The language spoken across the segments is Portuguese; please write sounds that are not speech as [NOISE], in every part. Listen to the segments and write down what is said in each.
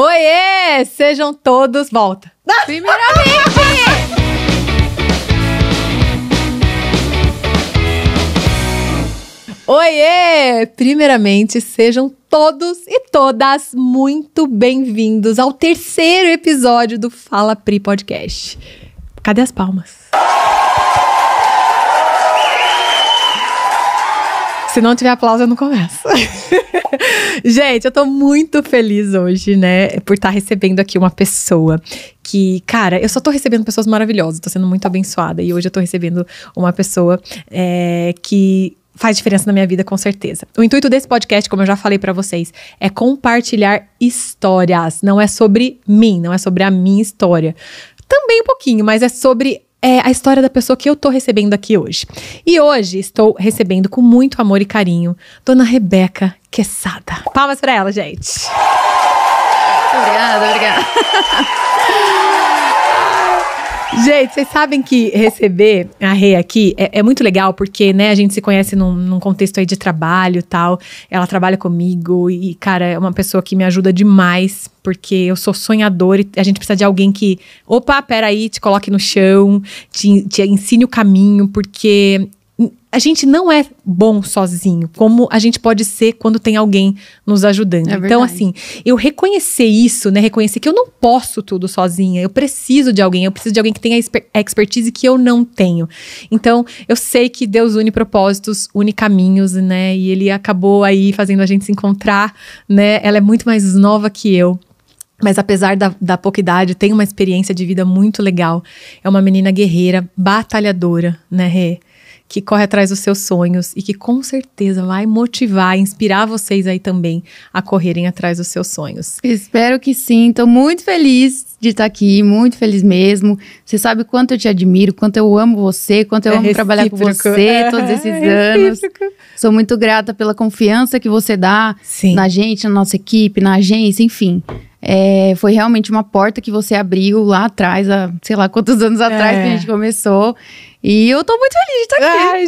Oiê! Sejam todos. Volta! Primeiramente! Oiê! Primeiramente, sejam todos e todas muito bem-vindos ao terceiro episódio do Fala Pri Podcast. Cadê as palmas? Se não tiver aplauso, eu não começo. [LAUGHS] Gente, eu tô muito feliz hoje, né? Por estar tá recebendo aqui uma pessoa que, cara, eu só tô recebendo pessoas maravilhosas, tô sendo muito abençoada. E hoje eu tô recebendo uma pessoa é, que faz diferença na minha vida, com certeza. O intuito desse podcast, como eu já falei para vocês, é compartilhar histórias. Não é sobre mim, não é sobre a minha história. Também um pouquinho, mas é sobre é a história da pessoa que eu tô recebendo aqui hoje. E hoje estou recebendo com muito amor e carinho Dona Rebeca Quesada. Palmas para ela, gente. Obrigada, obrigada. Gente, vocês sabem que receber a Rê aqui é, é, muito legal, porque, né, a gente se conhece num, num contexto aí de trabalho e tal. Ela trabalha comigo e, cara, é uma pessoa que me ajuda demais, porque eu sou sonhador e a gente precisa de alguém que, opa, peraí, te coloque no chão, te, te ensine o caminho, porque a gente não é bom sozinho, como a gente pode ser quando tem alguém nos ajudando. É então, assim, eu reconhecer isso, né? Reconhecer que eu não posso tudo sozinha, eu preciso de alguém, eu preciso de alguém que tenha expertise que eu não tenho. Então, eu sei que Deus une propósitos, une caminhos, né? E ele acabou aí fazendo a gente se encontrar, né? Ela é muito mais nova que eu. Mas apesar da, da, pouca idade, tem uma experiência de vida muito legal. É uma menina guerreira, batalhadora, né, Rê? que corre atrás dos seus sonhos e que com certeza vai motivar, inspirar vocês aí também a correrem atrás dos seus sonhos. Espero que sim. Estou muito feliz de estar aqui, muito feliz mesmo. Você sabe quanto eu te admiro, quanto eu amo você, quanto eu é amo recíproco. trabalhar com você é, todos é esses é anos. Sou muito grata pela confiança que você dá sim. na gente, na nossa equipe, na agência, enfim. É, foi realmente uma porta que você abriu lá atrás, há, sei lá quantos anos atrás é. que a é. gente começou. E eu tô muito feliz de estar tá aqui. Ai,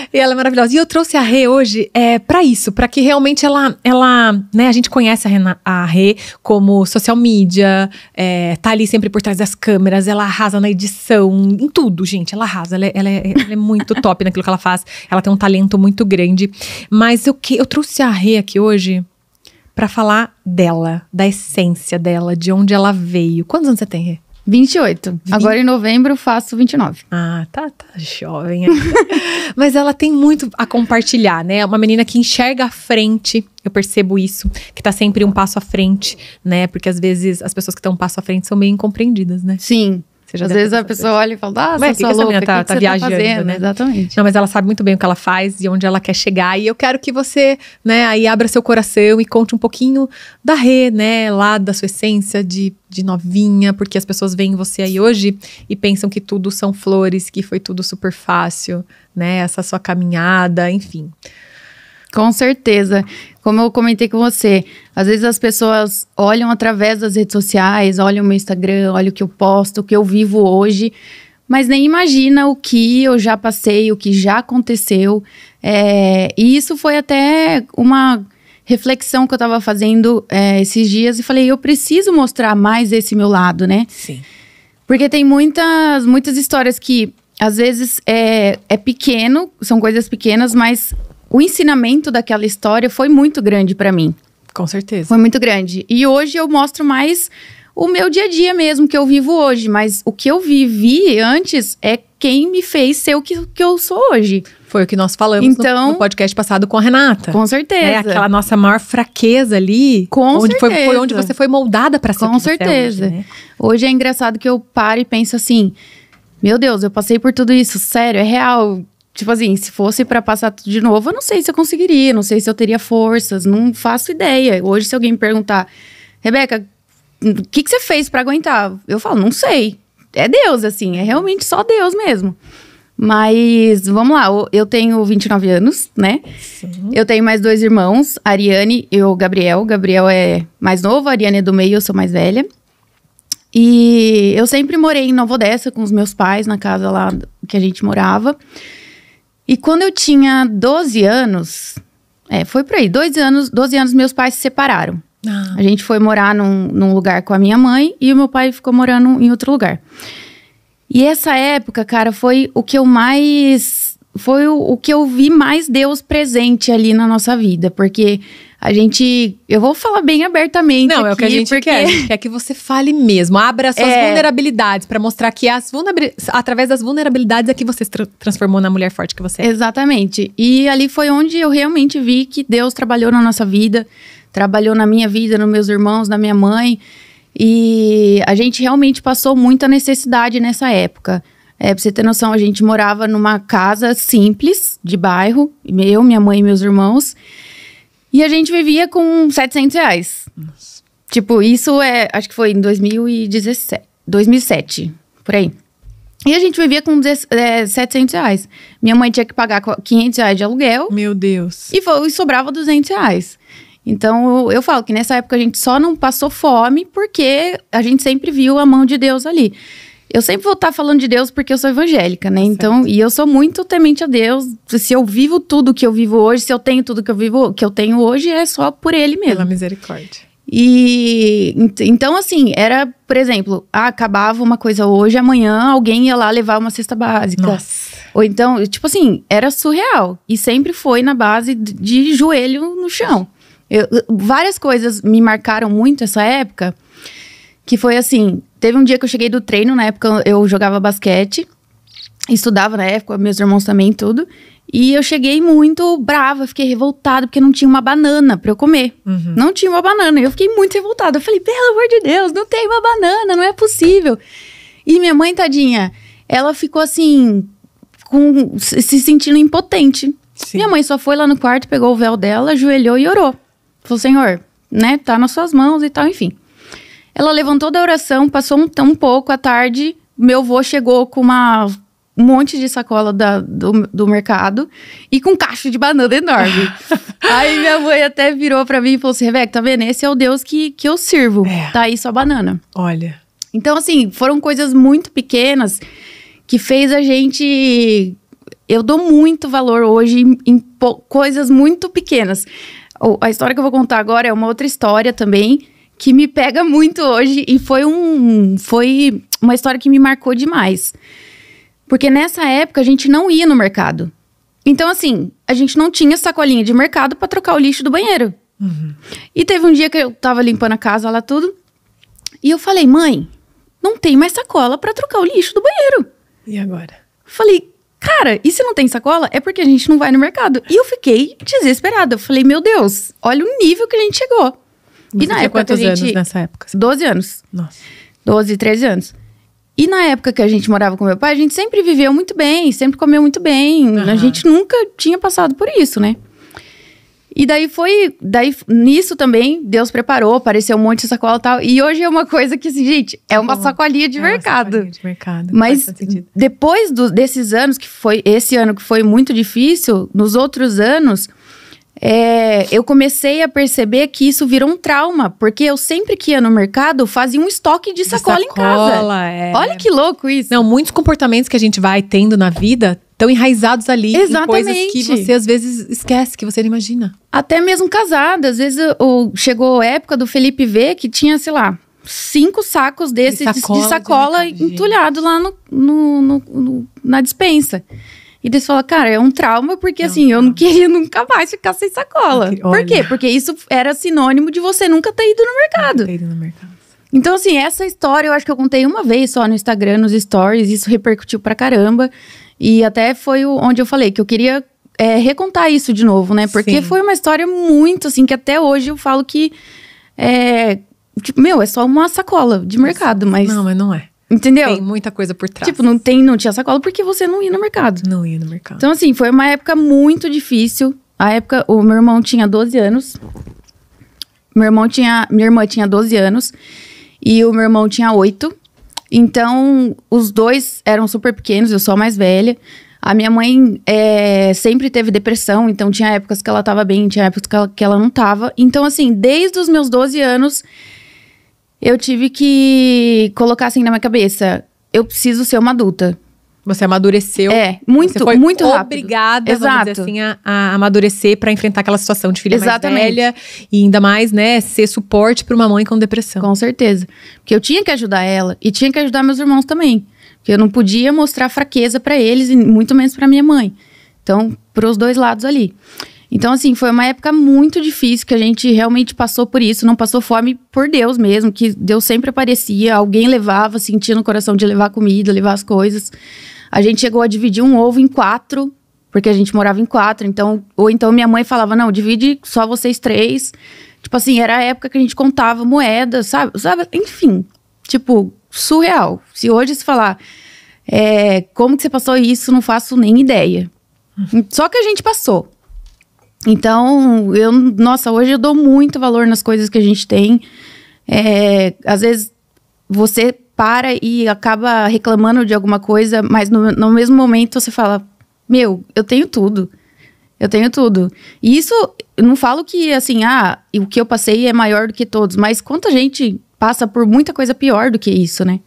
gente. [LAUGHS] e ela é maravilhosa. E eu trouxe a Rê hoje é, para isso, para que realmente ela, ela, né, a gente conhece a Rê, a Rê como social media, é, tá ali sempre por trás das câmeras, ela arrasa na edição, em tudo, gente. Ela arrasa, ela, é, ela, é, ela é, muito [LAUGHS] top naquilo que ela faz. Ela tem um talento muito grande. Mas eu, que, eu trouxe a Rê aqui hoje para falar dela, da essência dela, de onde ela veio. Quantos anos você tem, Rê? 28. 20... Agora em novembro faço 29. Ah, tá, tá jovem ainda. [LAUGHS] Mas ela tem muito a compartilhar, né? É uma menina que enxerga a frente. Eu percebo isso, que tá sempre um passo à frente, né? Porque às vezes as pessoas que estão um passo à frente são meio incompreendidas, né? Sim. Às vezes a pessoa olha e fala, ah, Ué, que, que louca, que tá, tá, tá viajando, tá fazendo, né? Exatamente. Não, mas ela sabe muito bem o que ela faz e onde ela quer chegar. E eu quero que você, né, aí abra seu coração e conte um pouquinho da Rê, né, lá da sua essência de, de novinha, porque as pessoas veem você aí hoje e pensam que tudo são flores, que foi tudo super fácil, né, essa sua caminhada, enfim. Com certeza. Como eu comentei com você, às vezes as pessoas olham através das redes sociais, olham o meu Instagram, olham o que eu posto, o que eu vivo hoje, mas nem imagina o que eu já passei, o que já aconteceu. É, e isso foi até uma reflexão que eu estava fazendo é, esses dias e falei, eu preciso mostrar mais esse meu lado, né? Sim. Porque tem muitas, muitas histórias que às vezes é, é pequeno, são coisas pequenas, mas o ensinamento daquela história foi muito grande para mim. Com certeza. Foi muito grande. E hoje eu mostro mais o meu dia a dia mesmo que eu vivo hoje, mas o que eu vivi antes é quem me fez ser o que, que eu sou hoje. Foi o que nós falamos então, no, no podcast passado com a Renata. Com certeza. É aquela nossa maior fraqueza ali. Com onde certeza. Foi, foi onde você foi moldada para ser. Com certeza. É hoje, né? hoje é engraçado que eu paro e penso assim: meu Deus, eu passei por tudo isso, sério, é real. Tipo assim, se fosse para passar tudo de novo, eu não sei se eu conseguiria, não sei se eu teria forças, não faço ideia. Hoje, se alguém me perguntar, Rebeca, o que, que você fez para aguentar? Eu falo, não sei. É Deus, assim, é realmente só Deus mesmo. Mas vamos lá, eu tenho 29 anos, né? Sim. Eu tenho mais dois irmãos, Ariane e o Gabriel. O Gabriel é mais novo, a Ariane é do meio, eu sou mais velha. E eu sempre morei em Nova Odessa com os meus pais, na casa lá que a gente morava. E quando eu tinha 12 anos, é, foi por aí, dois anos, 12 anos meus pais se separaram. Ah. A gente foi morar num, num, lugar com a minha mãe e o meu pai ficou morando em outro lugar. E essa época, cara, foi o que eu mais. Foi o, o que eu vi mais Deus presente ali na nossa vida, porque a gente. Eu vou falar bem abertamente. Não, aqui, é o que a gente porque... quer. A gente quer que você fale mesmo. Abra suas é... vulnerabilidades para mostrar que as vulnerabilidades, através das vulnerabilidades é que você se tra transformou na mulher forte que você é. Exatamente. E ali foi onde eu realmente vi que Deus trabalhou na nossa vida, trabalhou na minha vida, nos meus irmãos, na minha mãe. E a gente realmente passou muita necessidade nessa época. É, pra você ter noção, a gente morava numa casa simples de bairro, eu, minha mãe e meus irmãos. E a gente vivia com 700 reais. Nossa. Tipo, isso é. Acho que foi em 2017. 2007, por aí. E a gente vivia com 700 é, reais. Minha mãe tinha que pagar 500 reais de aluguel. Meu Deus. E, foi, e sobrava 200 reais. Então, eu, eu, falo que nessa época a gente só não passou fome porque a gente sempre viu a mão de Deus ali. Eu sempre vou estar tá falando de Deus porque eu sou evangélica, né? Então, certo. Então, e eu sou muito temente a Deus. Se eu vivo tudo que eu vivo hoje, se eu tenho tudo que eu vivo, que eu tenho hoje, é só por ele mesmo. Pela misericórdia. E então assim, era, por exemplo, ah, acabava uma coisa hoje, amanhã alguém ia lá levar uma cesta básica. Nossa. Ou então, tipo assim, era surreal e sempre foi na base de joelho no chão. Eu, várias coisas me marcaram muito essa época, que foi assim, Teve um dia que eu cheguei do treino, na época eu jogava basquete, estudava na época, meus irmãos também, tudo. E eu cheguei muito brava, fiquei revoltada, porque não tinha uma banana para eu comer. Uhum. Não tinha uma banana. Eu fiquei muito revoltada. Eu falei, pelo amor de Deus, não tem uma banana, não é possível. E minha mãe, tadinha, ela ficou assim, com, se sentindo impotente. Sim. Minha mãe só foi lá no quarto, pegou o véu dela, ajoelhou e orou. Falou, Senhor, né, tá nas suas mãos e tal, enfim. Ela levantou da oração, passou um, pouco à tarde, meu avô chegou com uma um monte de sacola da, do, do mercado e com um cacho de banana enorme. [LAUGHS] aí minha mãe até virou para mim e falou assim: Rebeca, tá vendo? Esse é o Deus que, que eu sirvo. É. Tá aí sua banana. Olha. Então, assim, foram coisas muito pequenas que fez a gente. Eu dou muito valor hoje em, em coisas muito pequenas. A história que eu vou contar agora é uma outra história também que me pega muito hoje e foi um foi uma história que me marcou demais. Porque nessa época a gente não ia no mercado. Então assim, a gente não tinha sacolinha de mercado para trocar o lixo do banheiro. Uhum. E teve um dia que eu tava limpando a casa lá tudo, e eu falei: "Mãe, não tem mais sacola para trocar o lixo do banheiro". E agora? Falei: "Cara, e se não tem sacola é porque a gente não vai no mercado". E eu fiquei desesperada. Eu falei: "Meu Deus, olha o nível que a gente chegou". E na época quantos gente, anos nessa época? 12 anos. Nossa. 12, 13 anos. E na época que a gente morava com meu pai, a gente sempre viveu muito bem, sempre comeu muito bem. Uhum. A gente nunca tinha passado por isso, né? E daí foi, daí nisso também, Deus preparou, apareceu um monte de sacola e tal. E hoje é uma coisa que, assim, gente, é uma sacolinha de é mercado. Sacolinha de mercado. Mas depois do, desses anos que foi, esse ano que foi muito difícil, nos outros anos, é, eu comecei a perceber que isso virou um trauma, porque eu sempre que ia no mercado fazia um estoque de sacola, de sacola em casa. É. Olha que louco isso. Não, muitos comportamentos que a gente vai tendo na vida estão enraizados ali Exatamente. em coisas que você às vezes esquece, que você não imagina. Até mesmo casada, às vezes chegou a época do Felipe V que tinha, sei lá, cinco sacos desses de sacola, de sacola entulhado lá no, no, no, na dispensa. E daí fala, cara, é um trauma porque é um assim, trauma. eu não queria [LAUGHS] nunca mais ficar sem sacola. Por quê? Porque isso era sinônimo de você nunca ter ido no mercado. Nunca ter ido no mercado. Então, assim, essa história eu acho que eu contei uma vez só no Instagram, nos stories, isso repercutiu pra caramba. E até foi onde eu falei que eu queria é, recontar isso de novo, né? Porque Sim. foi uma história muito, assim, que até hoje eu falo que. É, tipo, meu, é só uma sacola de mercado, mas. Não, mas não é. Entendeu? Tem muita coisa por trás. Tipo, não, tem, não tinha sacola porque você não ia no mercado. Não ia no mercado. Então, assim, foi uma época muito difícil. A época, o meu irmão tinha 12 anos. Meu irmão tinha. Minha irmã tinha 12 anos. E o meu irmão tinha 8. Então, os dois eram super pequenos, eu sou a mais velha. A minha mãe é, sempre teve depressão, então tinha épocas que ela tava bem, tinha épocas que ela, que ela não tava. Então, assim, desde os meus 12 anos, eu tive que colocar assim na minha cabeça: eu preciso ser uma adulta. Você amadureceu. É, muito, você foi muito rápido. Obrigada, Exato. assim, a, a amadurecer para enfrentar aquela situação de filha Exatamente. mais velha e ainda mais, né, ser suporte para uma mãe com depressão. Com certeza. Porque eu tinha que ajudar ela e tinha que ajudar meus irmãos também. Porque eu não podia mostrar fraqueza para eles e muito menos para minha mãe. Então, para os dois lados ali. Então, assim, foi uma época muito difícil que a gente realmente passou por isso, não passou fome por Deus mesmo, que Deus sempre aparecia, alguém levava, sentia no coração de levar comida, levar as coisas. A gente chegou a dividir um ovo em quatro, porque a gente morava em quatro, então, ou então minha mãe falava, não, divide só vocês três. Tipo assim, era a época que a gente contava moedas, sabe? sabe? Enfim, tipo, surreal. Se hoje se falar, é, como que você passou isso, não faço nem ideia. Uhum. Só que a gente passou. Então, eu, nossa, hoje eu dou muito valor nas coisas que a gente tem. É, às vezes você para e acaba reclamando de alguma coisa, mas no, no mesmo momento você fala: Meu, eu tenho tudo. Eu tenho tudo. E isso, eu não falo que assim, ah, o que eu passei é maior do que todos, mas quanta gente passa por muita coisa pior do que isso, né?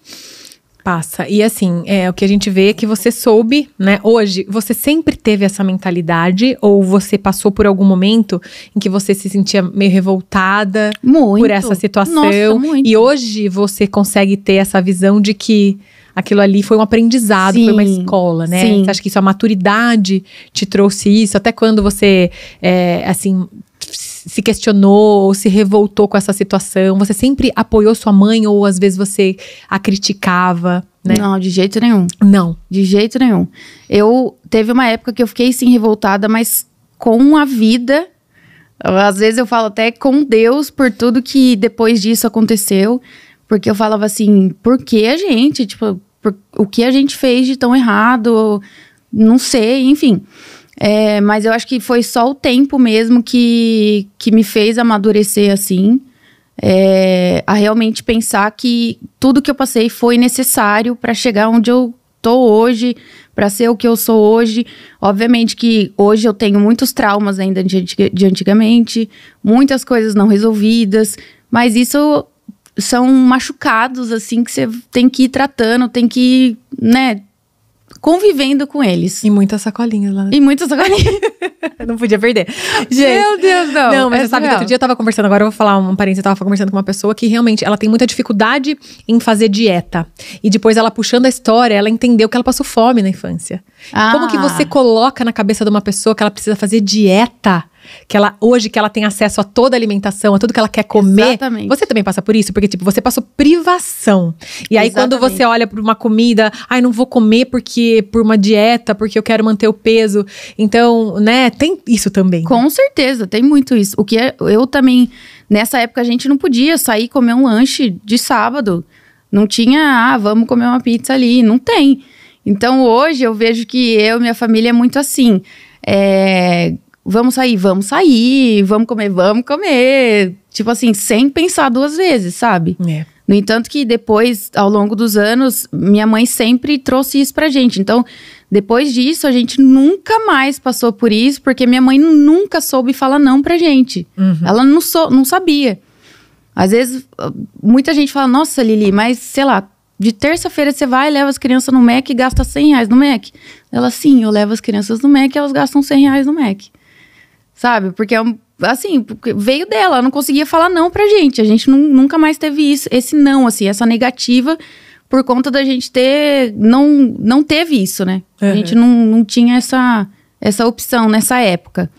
passa. E assim, é, o que a gente vê é que você soube, né? Hoje, você sempre teve essa mentalidade ou você passou por algum momento em que você se sentia meio revoltada muito. por essa situação? Nossa, muito. E hoje você consegue ter essa visão de que aquilo ali foi um aprendizado, sim, foi uma escola, né? Sim. Você acha que isso, a maturidade te trouxe isso? Até quando você, é, assim, se questionou ou se revoltou com essa situação? Você sempre apoiou sua mãe ou às vezes você a criticava? Né? Não, de jeito nenhum. Não. De jeito nenhum. Eu teve uma época que eu fiquei sim revoltada, mas com a vida. Às vezes eu falo até com Deus por tudo que depois disso aconteceu. Porque eu falava assim, por que a gente? Tipo, por, o que a gente fez de tão errado? Não sei, enfim. É, mas eu acho que foi só o tempo mesmo que, que me fez amadurecer assim. É, a realmente pensar que tudo que eu passei foi necessário para chegar onde eu tô hoje, para ser o que eu sou hoje. Obviamente que hoje eu tenho muitos traumas ainda de, de antigamente, muitas coisas não resolvidas, mas isso são machucados assim que você tem que ir tratando, tem que, né, convivendo com eles. E muitas sacolinhas lá. Né? E muitas sacolinhas. [LAUGHS] não podia perder. [LAUGHS] Gente, Meu Deus, não. Não, mas é você sabe que outro dia eu tava conversando, agora eu vou falar um parênteses, eu tava conversando com uma pessoa que realmente ela tem muita dificuldade em fazer dieta. E depois ela puxando a história, ela entendeu que ela passou fome na infância. Ah. Como que ah. você coloca na cabeça de uma pessoa que ela precisa fazer dieta? que ela hoje que ela tem acesso a toda a alimentação, a tudo que ela quer comer. Exatamente. Você também passa por isso, porque tipo, você passou privação. E aí Exatamente. quando você olha para uma comida, ai, não vou comer porque por uma dieta, porque eu quero manter o peso. Então, né, tem isso também. Né? Com certeza, tem muito isso. O que é, eu também nessa época a gente não podia sair comer um lanche de sábado. Não tinha, ah, vamos comer uma pizza ali, não tem. Então hoje eu vejo que eu e minha família é muito assim. É, vamos sair, vamos sair, vamos comer, vamos comer. Tipo assim, sem pensar duas vezes, sabe? É. No entanto, que depois, ao longo dos anos, minha mãe sempre trouxe isso pra gente. Então, depois disso, a gente nunca mais passou por isso, porque minha mãe nunca soube falar não pra gente. Uhum. Ela não, sou, não sabia. Às vezes, muita gente fala, nossa, Lili, mas sei lá, de terça-feira você vai, leva as crianças no MEC e gasta 100 reais no MEC. Ela, sim, eu levo as crianças no MEC e elas gastam 100 reais no MEC. Sabe? Porque é um. Assim, veio dela, ela não conseguia falar não pra gente. A gente nunca mais teve isso, esse não, assim, essa negativa por conta da gente ter. Não, não teve isso, né? Uhum. A gente uhum. não, não tinha essa, essa opção nessa época.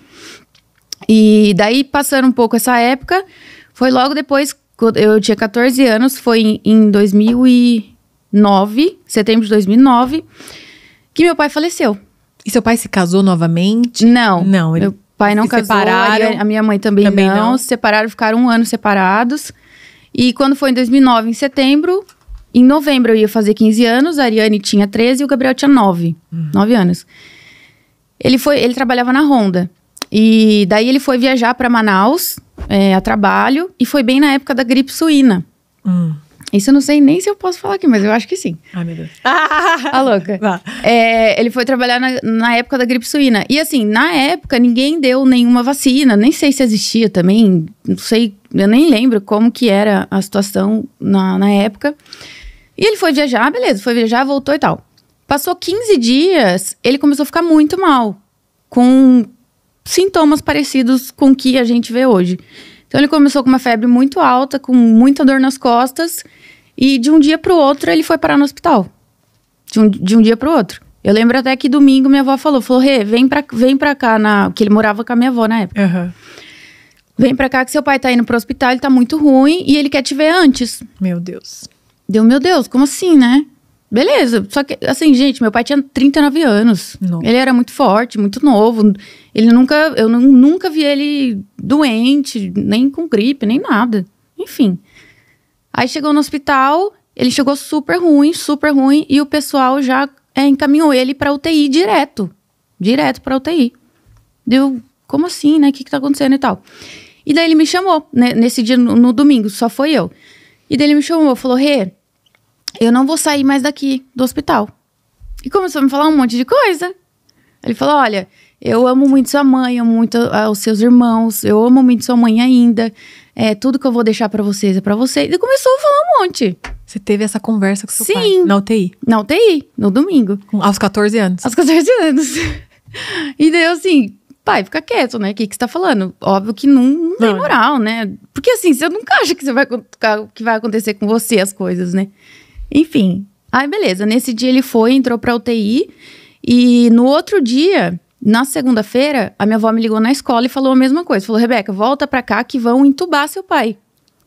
E daí, passando um pouco essa época, foi logo depois, eu tinha 14 anos, foi em 2009, setembro de 2009, que meu pai faleceu. E seu pai se casou novamente? Não. Não, ele pai não se casou, separaram, a minha mãe também, também não, não, se separaram, ficaram um ano separados. E quando foi em 2009, em setembro, em novembro eu ia fazer 15 anos, a Ariane tinha 13 e o Gabriel tinha 9, uhum. 9 anos. Ele foi, ele trabalhava na Honda. E daí ele foi viajar para Manaus é, a trabalho e foi bem na época da gripe suína. Uhum. Isso eu não sei nem se eu posso falar aqui, mas eu acho que sim. Ai, meu Deus. a [LAUGHS] tá louca. É, ele foi trabalhar na, na, época da gripe suína. E assim, na época, ninguém deu nenhuma vacina. Nem sei se existia também. Não sei, eu nem lembro como que era a situação na, na época. E ele foi viajar, beleza, foi viajar, voltou e tal. Passou 15 dias, ele começou a ficar muito mal. Com sintomas parecidos com o que a gente vê hoje. Então ele começou com uma febre muito alta, com muita dor nas costas e de um dia pro outro ele foi parar no hospital. De um, de um dia pro outro. Eu lembro até que domingo minha avó falou, falou, Rê, vem pra, vem pra cá, na... que ele morava com a minha avó na época. Uhum. Vem pra cá que seu pai tá indo pro hospital, ele tá muito ruim e ele quer te ver antes. Meu Deus. Deu, meu Deus, como assim, né? Beleza, só que, assim, gente, meu pai tinha 39 anos. Não. Ele era muito forte, muito novo. Ele nunca, eu nunca vi ele doente, nem com gripe, nem nada. Enfim. Aí chegou no hospital, ele chegou super ruim, super ruim, e o pessoal já é, encaminhou ele para UTI direto. Direto para UTI. Deu, como assim, né? O que, que tá acontecendo e tal. E daí ele me chamou, né, nesse dia, no, no, domingo, só foi eu. E daí ele me chamou, falou, Rê, eu não vou sair mais daqui do hospital. E começou a me falar um monte de coisa. Ele falou, olha, eu amo muito sua mãe, amo muito a, ah, os seus irmãos, eu amo muito sua mãe ainda é, tudo que eu vou deixar para vocês é para vocês. E começou a falar um monte. Você teve essa conversa com seu Sim, pai? Sim. Na UTI? Na UTI, no domingo. Aos 14 anos? Aos 14 anos. [LAUGHS] e daí, assim, pai, fica quieto, né? O que, que você tá falando? Óbvio que não, não tem né? moral, né? Porque, assim, você nunca acha que, você vai, que vai acontecer com você as coisas, né? Enfim. Aí, beleza. Nesse dia ele foi, entrou pra UTI. E no outro dia, na segunda-feira, a minha avó me ligou na escola e falou a mesma coisa. Falou, Rebeca, volta pra cá que vão entubar seu pai.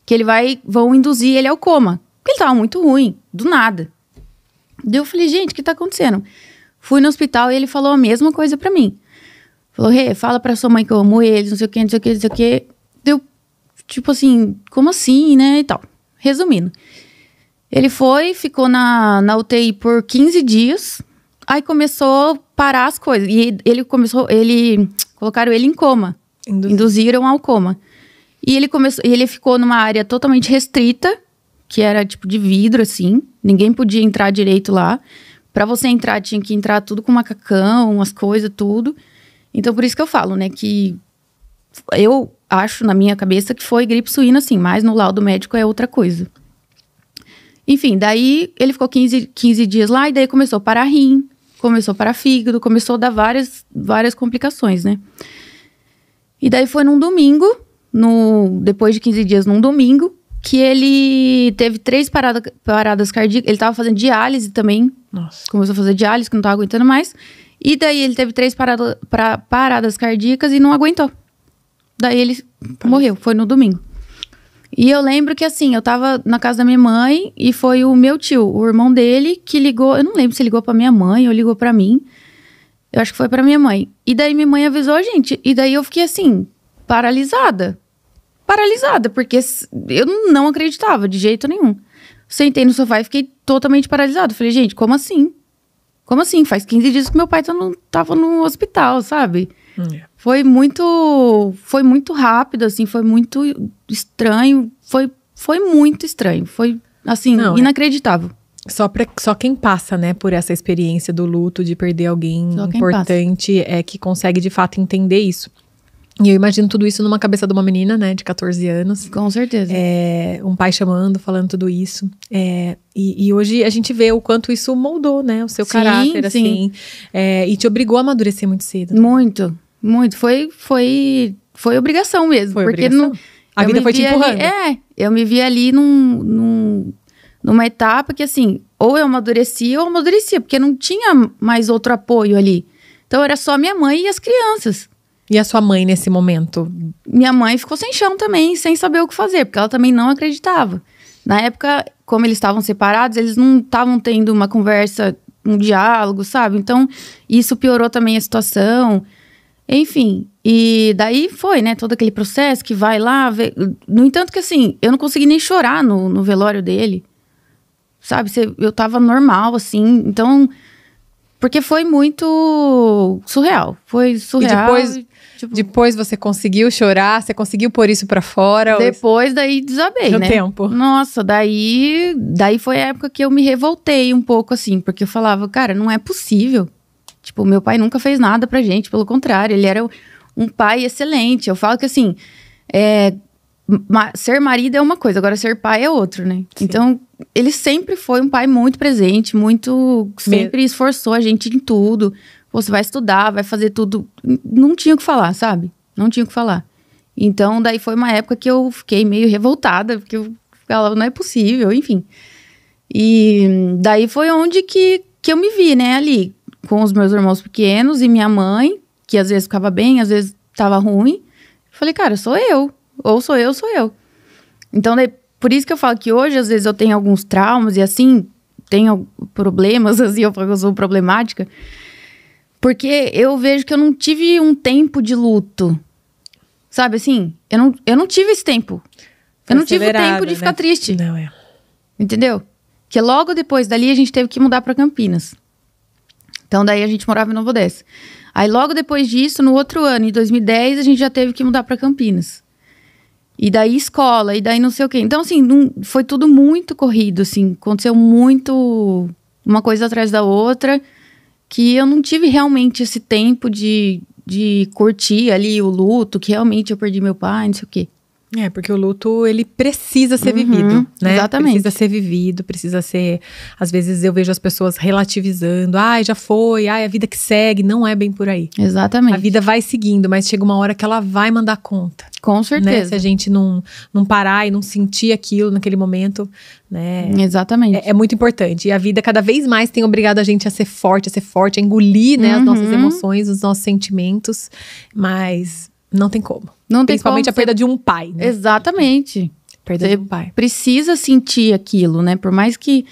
Que ele vai, vão induzir ele ao coma. Porque ele tava muito ruim, do nada. Daí eu falei, gente, o que tá acontecendo? Fui no hospital e ele falou a mesma coisa pra mim. Falou, Rê, fala pra sua mãe que eu amo eles, não sei o que, não sei o que, não sei o que. Deu, tipo assim, como assim, né, e tal. Resumindo. Ele foi, ficou na, na UTI por 15 dias, Aí começou a parar as coisas. E ele começou, ele colocaram ele em coma. Induziram, induziram ao coma. E ele começou, ele ficou numa área totalmente restrita, que era tipo de vidro assim, ninguém podia entrar direito lá. Para você entrar tinha que entrar tudo com macacão, umas coisas, tudo. Então por isso que eu falo, né, que eu acho na minha cabeça que foi gripe suína assim, mas no laudo médico é outra coisa. Enfim, daí ele ficou 15, 15 dias lá e daí começou a parar rim, começou para fígado, começou a dar várias, várias complicações, né? E daí foi num domingo, no, depois de 15 dias, num domingo, que ele teve três parada, paradas cardíacas. Ele tava fazendo diálise também. Nossa. Começou a fazer diálise, que não tava aguentando mais. E daí ele teve três parada, pra, paradas cardíacas e não aguentou. Daí ele morreu, foi no domingo. E eu lembro que assim, eu tava na casa da minha mãe e foi o meu tio, o irmão dele, que ligou. Eu não lembro se ligou para minha mãe ou ligou para mim. Eu acho que foi para minha mãe. E daí minha mãe avisou a gente. E daí eu fiquei assim, paralisada. Paralisada, porque eu não acreditava de jeito nenhum. Sentei no sofá e fiquei totalmente paralisada. Falei, gente, como assim? Como assim? Faz 15 dias que meu pai tá no, tava no hospital, sabe? Yeah. Hum, é. Foi muito, foi muito rápido, assim, foi muito estranho, foi, foi muito estranho, foi, assim, Não, é. inacreditável. Só, pra, só quem passa, né, por essa experiência do luto, de perder alguém importante, passa. é que consegue de fato entender isso. E eu imagino tudo isso numa cabeça de uma menina, né, de 14 anos. Com certeza. É, um pai chamando, falando tudo isso. É, e, e, hoje a gente vê o quanto isso moldou, né, o seu sim, caráter, sim. assim. É, e te obrigou a amadurecer muito cedo. Muito. Muito. Foi, foi, foi obrigação mesmo. Foi porque obrigação. Não, a vida foi te empurrando. Ali, é, eu me vi ali num, num, numa etapa que, assim, ou eu amadurecia ou amadurecia, porque não tinha mais outro apoio ali. Então era só minha mãe e as crianças. E a sua mãe nesse momento? Minha mãe ficou sem chão também, sem saber o que fazer, porque ela também não acreditava. Na época, como eles estavam separados, eles não estavam tendo uma conversa, um diálogo, sabe? Então, isso piorou também a situação. Enfim, e daí foi, né? Todo aquele processo que vai lá. Vê... No entanto, que assim, eu não consegui nem chorar no, no velório dele. Sabe? Eu tava normal, assim. Então. Porque foi muito surreal. Foi surreal. E depois, tipo, depois você conseguiu chorar, você conseguiu pôr isso para fora? Depois ou... daí desabei, no né? tempo. Nossa, daí, daí foi a época que eu me revoltei um pouco assim, porque eu falava, cara, não é possível. Tipo, meu pai nunca fez nada pra gente, pelo contrário, ele era um pai excelente. Eu falo que assim, é, ma ser marido é uma coisa, agora ser pai é outro, né? Sim. Então, ele sempre foi um pai muito presente, muito. Sempre Me... esforçou a gente em tudo. Você vai estudar, vai fazer tudo. Não tinha o que falar, sabe? Não tinha o que falar. Então, daí foi uma época que eu fiquei meio revoltada, porque eu falava, não é possível, enfim. E daí foi onde que, que eu me vi, né, ali com os meus irmãos pequenos e minha mãe, que às vezes ficava bem, às vezes tava ruim. Falei, cara, sou eu. Ou sou eu, sou eu. Então, daí, por isso que eu falo que hoje, às vezes, eu tenho alguns traumas e assim, tenho problemas, [LAUGHS] assim, eu falo que eu sou problemática. Porque eu vejo que eu não tive um tempo de luto. Sabe assim? Eu não, eu não tive esse tempo. eu não tive o tempo de né? ficar né? triste. Não, é. Entendeu? Que logo depois dali a gente teve que mudar para Campinas. Então daí a gente morava em Novo Odessa. Aí logo depois disso, no outro ano, em 2010, a gente já teve que mudar para Campinas. E daí escola, e daí não sei o quê. Então assim, não, foi tudo muito corrido, assim, aconteceu muito uma coisa atrás da outra, que eu não tive realmente esse tempo de, de curtir ali o luto, que realmente eu perdi meu pai, não sei o quê. É, porque o luto, ele precisa ser uhum, vivido, né? Exatamente. Precisa ser vivido, precisa ser... Às vezes eu vejo as pessoas relativizando. Ai, já foi, ai, a vida que segue. Não é bem por aí. Exatamente. A vida vai seguindo, mas chega uma hora que ela vai mandar conta. Com certeza. Né? Se a gente não, não parar e não sentir aquilo naquele momento, né? Exatamente. É, é, muito importante. E a vida cada vez mais tem obrigado a gente a ser forte, a ser forte, a engolir, né? Uhum. As nossas emoções, os nossos sentimentos. Mas não tem como. Não tem Principalmente como a perda de um pai. Né? Exatamente. Perda você de um pai. Precisa sentir aquilo, né? Por mais que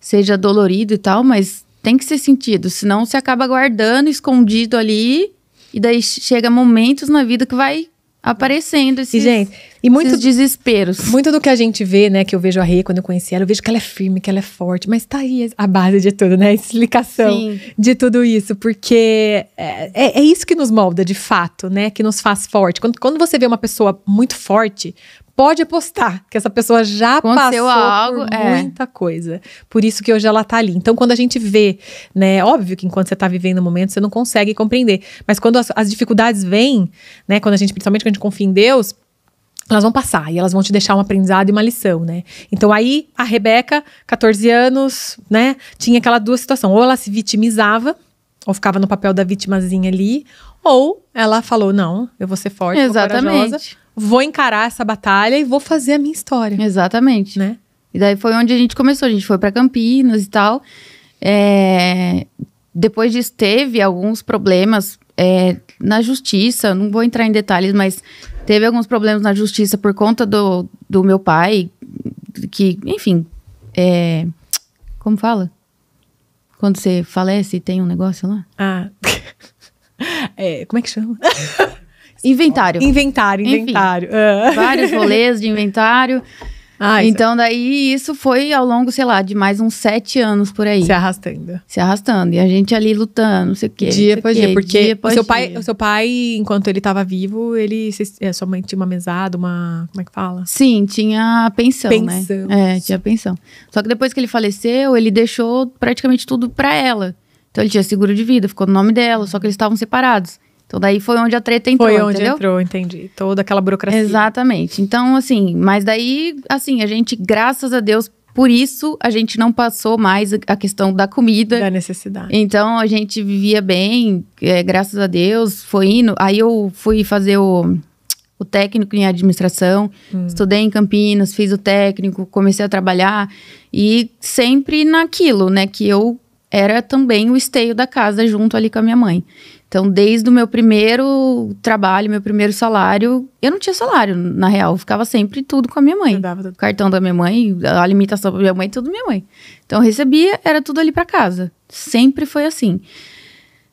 seja dolorido e tal, mas tem que ser sentido. Senão você acaba guardando, escondido ali. E daí chega momentos na vida que vai aparecendo esses, e, gente, e muito, desesperos. Muito do que a gente vê, né, que eu vejo a Rê quando eu conheci ela, eu vejo que ela é firme, que ela é forte, mas tá aí a base de tudo, né, a explicação Sim. de tudo isso, porque é, é, é, isso que nos molda de fato, né, que nos faz forte. Quando, quando você vê uma pessoa muito forte, pode apostar que essa pessoa já Aconteceu passou algo, por é. muita coisa. Por isso que hoje ela tá ali. Então, quando a gente vê, né, óbvio que enquanto você tá vivendo o momento, você não consegue compreender. Mas quando as, as dificuldades vêm, né, quando a gente, principalmente quando a gente confia em Deus, elas vão passar e elas vão te deixar um aprendizado e uma lição, né? Então aí a Rebeca, 14 anos, né, tinha aquela duas situações. Ou ela se vitimizava, ou ficava no papel da vitimazinha ali, ou ela falou: "Não, eu vou ser forte, Exatamente. Vou corajosa, vou encarar essa batalha e vou fazer a minha história. Exatamente. Né? E daí foi onde a gente começou. A gente foi para Campinas e tal. É... Depois disso, teve alguns problemas é, na justiça. Não vou entrar em detalhes, mas teve alguns problemas na justiça por conta do, do meu pai, que, enfim. É... Como fala? Quando você falece e tem um negócio lá? Ah. [LAUGHS] É, como é que chama? [LAUGHS] Inventário. Inventário, inventário. Enfim, ah. vários rolês de inventário. Ah, [LAUGHS] então, daí isso foi ao longo, sei lá, de mais uns sete anos por aí. Se arrastando. Se arrastando. E a gente ali lutando, não sei o quê. Dia após dia, porque dia o, seu dia. Pai, o seu pai, enquanto ele estava vivo, ele. A é, sua mãe tinha uma mesada, uma. Como é que fala? Sim, tinha pensão. Né? Pensão. Né? É, tinha pensão. Só que depois que ele faleceu, ele deixou praticamente tudo para ela. Então ele tinha seguro de vida, ficou no nome dela, só que eles estavam separados. Então daí foi onde a treta entrou, Foi onde entendeu? entrou, entendi. Toda aquela burocracia. Exatamente. Então, assim, mas daí, assim, a gente, graças a Deus, por isso a gente não passou mais a questão da comida. Da necessidade. Então a gente vivia bem, é, graças a Deus, foi indo. Aí eu fui fazer o, o técnico em administração, hum. estudei em Campinas, fiz o técnico, comecei a trabalhar e sempre naquilo, né, que eu era também o esteio da casa junto ali com a minha mãe. Então, desde o meu primeiro trabalho, meu primeiro salário, eu não tinha salário, na real. Eu ficava sempre tudo com a minha mãe. O cartão da minha mãe, a alimentação da minha mãe, tudo minha mãe. Então, eu recebia, era tudo ali para casa. Sempre foi assim.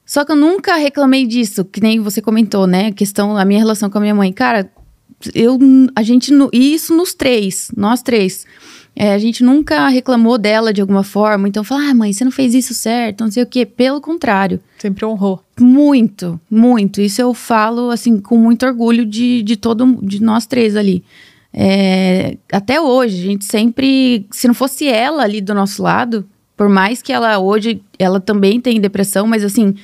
Só que eu nunca reclamei disso, que nem você comentou, né? A questão, a minha relação com a minha mãe. Cara, eu, a gente, e isso nos três, nós três é, a gente nunca reclamou dela de alguma forma. Então, falar, ah, mãe, você não fez isso certo, não sei o quê. Pelo contrário. Sempre honrou. Muito, muito. Isso eu falo, assim, com muito orgulho de, de todo, de nós três ali. É, até hoje, a gente sempre, se não fosse ela ali do nosso lado, por mais que ela hoje, ela também tem depressão, mas assim,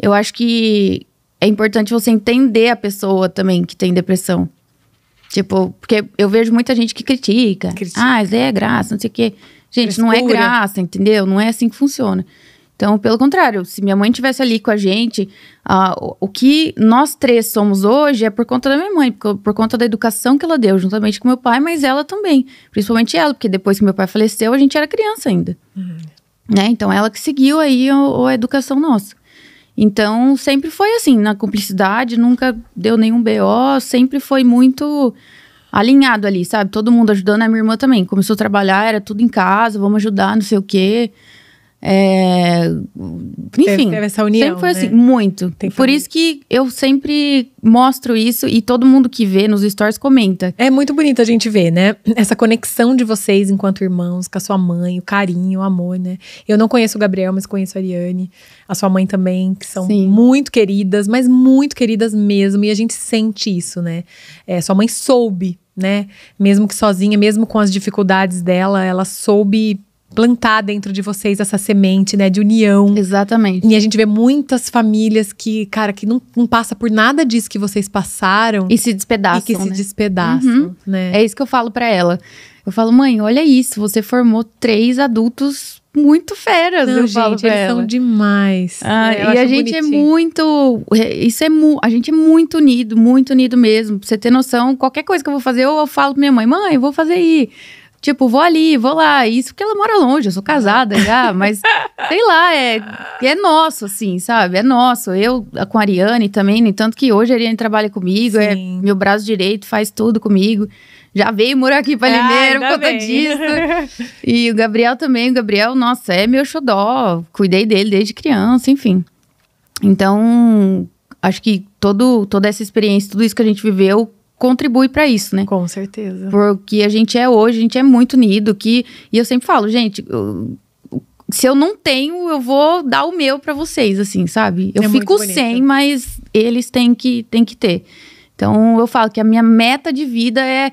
eu acho que é importante você entender a pessoa também que tem depressão. Tipo, porque eu vejo muita gente que critica. critica. Ah, isso é graça, não sei o quê. Gente, Frescura. não é graça, entendeu? Não é assim que funciona. Então, pelo contrário, se minha mãe tivesse ali com a gente, uh, o que nós três somos hoje é por conta da minha mãe, por, por, conta da educação que ela deu, juntamente com meu pai, mas ela também. Principalmente ela, porque depois que meu pai faleceu, a gente era criança ainda. Uhum. Né? Então, ela que seguiu aí a, a educação nossa. Então, sempre foi assim, na cumplicidade, nunca deu nenhum BO, sempre foi muito alinhado ali, sabe? Todo mundo ajudando, a minha irmã também. Começou a trabalhar, era tudo em casa, vamos ajudar, não sei o quê. É, enfim, teve, essa união, sempre foi né? assim, muito. Tem Por isso que eu sempre mostro isso e todo mundo que vê nos stories comenta. É muito bonito a gente ver, né? Essa conexão de vocês enquanto irmãos, com a sua mãe, o carinho, o amor, né? Eu não conheço o Gabriel, mas conheço a Ariane, a sua mãe também, que são Sim. muito queridas, mas muito queridas mesmo, e a gente sente isso, né? É, sua mãe soube, né? Mesmo que sozinha, mesmo com as dificuldades dela, ela soube plantar dentro de vocês essa semente, né, de união. Exatamente. E a gente vê muitas famílias que, cara, que não, não passa por nada disso que vocês passaram. E se despedaçam. E que né? se despedaçam, uhum. né? É isso que eu falo para ela. Eu falo, mãe, olha isso, você formou três adultos muito feras, Não, eu gente, falo pra eles ela. são demais. Ah, é, e a gente é bonitinho. é muito, isso é mu, a gente é muito unido, muito unido mesmo. Pra você ter noção, qualquer coisa que eu vou fazer, eu, eu falo pra minha mãe, mãe, vou fazer aí. Tipo, vou ali, vou lá. Isso porque ela mora longe, eu sou casada já, [LAUGHS] mas sei lá, é, é nosso, assim, sabe? É nosso. Eu com a Ariane também, no tanto que hoje a Ariane trabalha comigo, é Sim. é meu braço direito, faz tudo comigo. Já veio morar aqui para ah, Limeira por conta disso. [LAUGHS] E o Gabriel também, o Gabriel, nossa, é meu xodó. Cuidei dele desde criança, enfim. Então, acho que todo, toda essa experiência, tudo isso que a gente viveu, contribui para isso, né? Com certeza. Porque a gente é hoje, a gente é muito unido. Que, e eu sempre falo, gente, eu, se eu não tenho, eu vou dar o meu para vocês, assim, sabe? Eu é fico sem, mas eles têm que, têm que ter. Então eu falo que a minha meta de vida é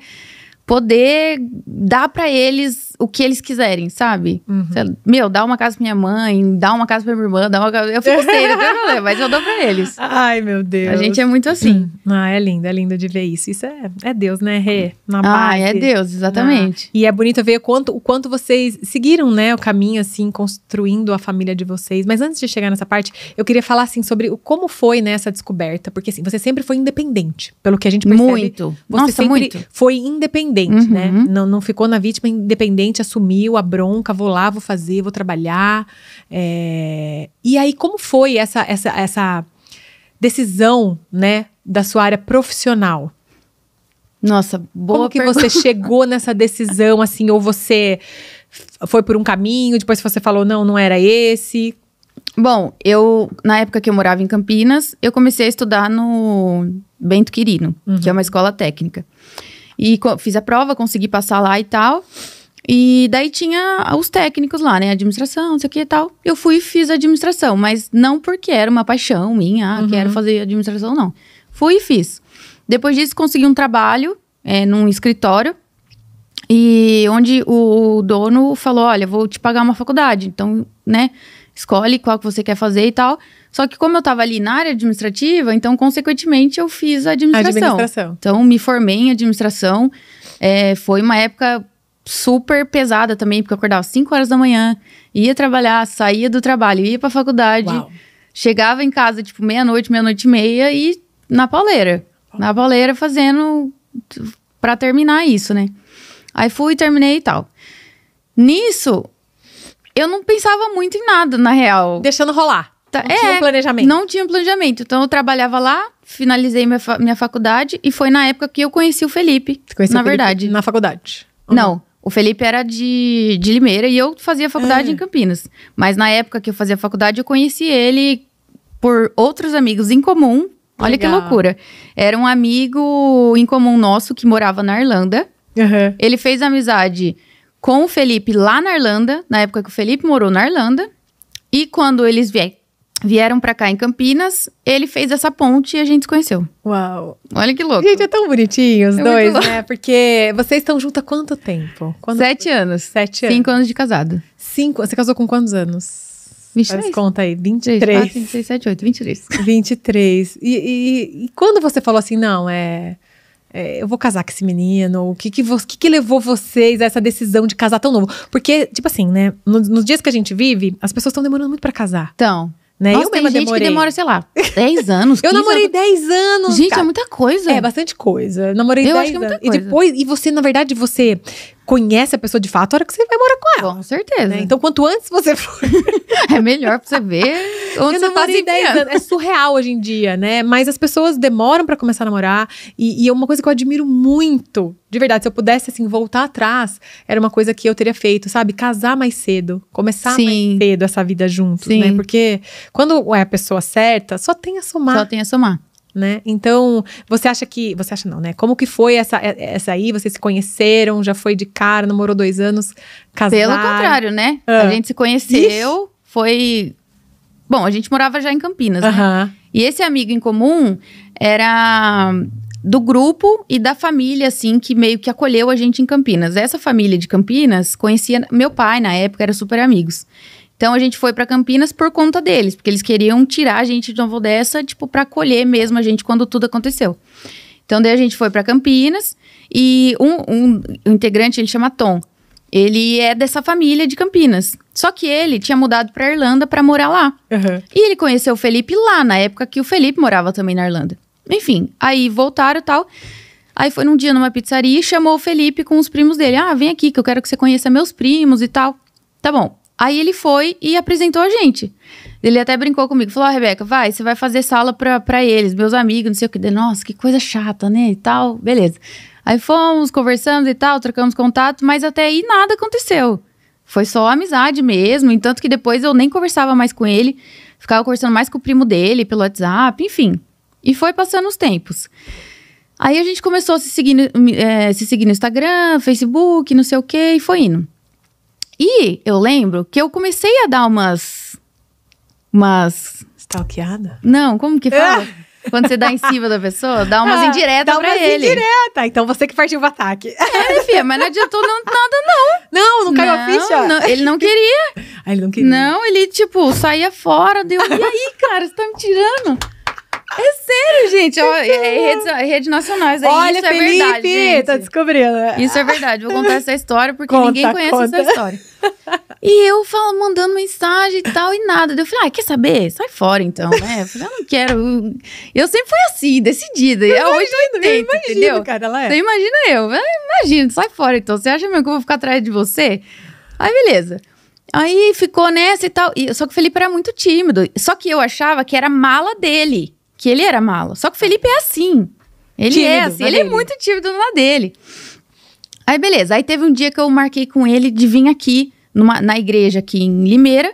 poder dar para eles o que eles quiserem, sabe? Uhum. Meu, dá uma casa pra minha mãe, dá uma casa pra minha irmã, dá uma casa. Eu fico sem, não mas eu dou pra eles. Ai, meu Deus. A gente é muito assim. Hum. Ah, é lindo, é lindo de ver isso. Isso é, é Deus, né, Rê? Na ah, base. Ah, é Deus, exatamente. Ah. E é bonito ver o quanto, o quanto vocês seguiram, né, o caminho, assim, construindo a família de vocês. Mas antes de chegar nessa parte, eu queria falar, assim, sobre como foi, né, essa descoberta. Porque, assim, você sempre foi independente, pelo que a gente percebe. Muito. Você Nossa, sempre muito. foi independente, né? uhum. né? Não, não ficou na vítima independente assumiu a bronca, vou lá, vou fazer, vou trabalhar. É... E aí, como foi essa, essa, essa decisão, né, da sua área profissional? Nossa, boa Como que pergunta. você [LAUGHS] chegou nessa decisão, assim, ou você foi por um caminho, depois você falou, não, não era esse? Bom, eu, na época que eu morava em Campinas, eu comecei a estudar no Bento Quirino, uhum. que é uhum. uma escola técnica. E fiz a prova, consegui passar lá e tal. E daí tinha os técnicos lá, né? Administração, não sei o que e tal. Eu fui e fiz administração, mas não porque era uma paixão minha, ah, uhum. quero fazer administração, não. Fui e fiz. Depois disso, consegui um trabalho é, num escritório. E onde o dono falou: Olha, vou te pagar uma faculdade. Então, né? Escolhe qual que você quer fazer e tal. Só que, como eu estava ali na área administrativa, então, consequentemente, eu fiz administração. administração. Então, me formei em administração. É, foi uma época super pesada também, porque eu acordava 5 horas da manhã, ia trabalhar, saía do trabalho, ia pra faculdade, Uau. chegava em casa, tipo, meia-noite, meia-noite e meia, e na pauleira. Na pauleira fazendo para terminar isso, né? Aí fui, terminei e tal. Nisso, eu não pensava muito em nada, na real. Deixando rolar. Tá, não é, tinha um planejamento. Não tinha planejamento. Então eu trabalhava lá, finalizei minha, fa minha faculdade e foi na época que eu conheci o Felipe. na o Felipe verdade. Na faculdade. Não. não. Uhum. O Felipe era de, de Limeira e eu fazia faculdade é. em Campinas. Mas na época que eu fazia faculdade, eu conheci ele por outros amigos em comum. Olha Legal. que loucura. Era um amigo em comum nosso que morava na Irlanda. Uhum. Ele fez amizade com o Felipe lá na Irlanda, na época que o Felipe morou na Irlanda. E quando eles vieram vieram para cá em Campinas, ele fez essa ponte e a gente se conheceu. Uau. Olha que louco. Gente, é tão bonitinho os é dois, né? Porque vocês estão juntos há quanto tempo? Quando Sete anos. Sete anos. Cinco anos de casado. Cinco? Você casou com quantos anos? 23. Faz conta aí, 23. 3, 4, 5, 6, 23. 23. E, e, e quando você falou assim, não, é... É, eu vou casar com esse menino? O que que, que que, levou vocês a essa decisão de casar tão novo? Porque, tipo assim, né? No, nos dias que a gente vive, as pessoas estão demorando muito para casar. Então. Né? Nossa, eu tem gente demorei. que demora, sei lá, 10 [LAUGHS] anos. eu namorei 10 anos. Gente, cara. é muita coisa. É, bastante coisa. Eu namorei eu 10 é anos. É e depois, e você, na verdade, você conhece a pessoa de fato a hora que você vai morar com ela. Com certeza. Né? Então, quanto antes você for. [LAUGHS] é melhor pra você ver onde eu você passa ideia. É surreal hoje em dia, né? Mas as pessoas demoram para começar a namorar. E, e é uma coisa que eu admiro muito. De verdade, se eu pudesse, assim, voltar atrás, era uma coisa que eu teria feito, sabe? Casar mais cedo. Começar Sim. mais cedo essa vida juntos, né? Sim. né? Porque quando é a pessoa certa, só tem a somar. Só tem a somar né? Então, você acha que. Você acha não, né? Como que foi essa, essa aí? Vocês se conheceram, já foi de cara, namorou dois anos, casaram? Pelo contrário, né? A ah. gente se conheceu, Ixi. foi. Bom, a gente morava já em Campinas, uh -huh. né? E esse amigo em comum era do grupo e da família, assim, que meio que acolheu a gente em Campinas. Essa família de Campinas conhecia meu pai na época, eram super amigos. Então a gente foi para Campinas por conta deles, porque eles queriam tirar a gente de Novo Odessa, tipo, para colher mesmo a gente quando tudo aconteceu. Então daí a gente foi para Campinas e um, um, integrante, ele chama Tom. Ele é dessa família de Campinas. Só que ele tinha mudado para Irlanda para morar lá. Uhum. E ele conheceu o Felipe lá, na época que o Felipe morava também na Irlanda. Enfim, aí voltaram e tal. Aí foi num dia numa pizzaria e chamou o Felipe com os primos dele. Ah, vem aqui que eu quero que você conheça meus primos e tal. Tá bom. Aí ele foi e apresentou a gente. Ele até brincou comigo, falou: oh, Rebeca, vai, você vai fazer sala pra, pra eles, meus amigos, não sei o que. Nossa, que coisa chata, né? E tal, beleza. Aí fomos, conversamos e tal, trocamos contato, mas até aí nada aconteceu. Foi só amizade mesmo, entanto que depois eu nem conversava mais com ele, ficava conversando mais com o primo dele pelo WhatsApp, enfim. E foi passando os tempos. Aí a gente começou a se seguir, é, se seguir no Instagram, Facebook, não sei o que, e foi indo. E eu lembro que eu comecei a dar umas. Umas. Stalkeada? Não, como que fala? Ah! Quando você dá em cima da pessoa, dá [LAUGHS] umas ah, indiretas dá pra umas ele. indireta. Então você que partiu o ataque. É, filha, mas não adiantou não, nada, não. Não, não caiu a ficha? Não, ele não queria. [LAUGHS] ah, ele não queria. Não, ele, tipo, saía fora, deu. E aí, cara, você tá me tirando? É sério, gente. Ó, é, é, é redes, nacionais. É Olha, isso Felipe, é verdade, gente. tá descobrindo. Isso é verdade. Vou contar essa história porque conta, ninguém conhece conta. essa história. [LAUGHS] E eu falo, mandando mensagem e tal, e nada. Eu falei, ah, quer saber? Sai fora então, né? Eu falei, eu não quero. Eu sempre fui assim, decidida. Eu é 880, entendeu? Cara, ela é. Você então, imagina eu. Imagina, sai fora então. Você acha mesmo que eu vou ficar atrás de você? Aí, beleza. Aí ficou nessa e tal. E, só que o Felipe era muito tímido. Só que eu achava que era mala dele. Que ele era mala. Só que o Felipe é assim. Ele é tímido, assim, é assim. Ele dele. é muito tímido na dele. Aí beleza, aí teve um dia que eu marquei com ele de vir aqui numa, na igreja aqui em Limeira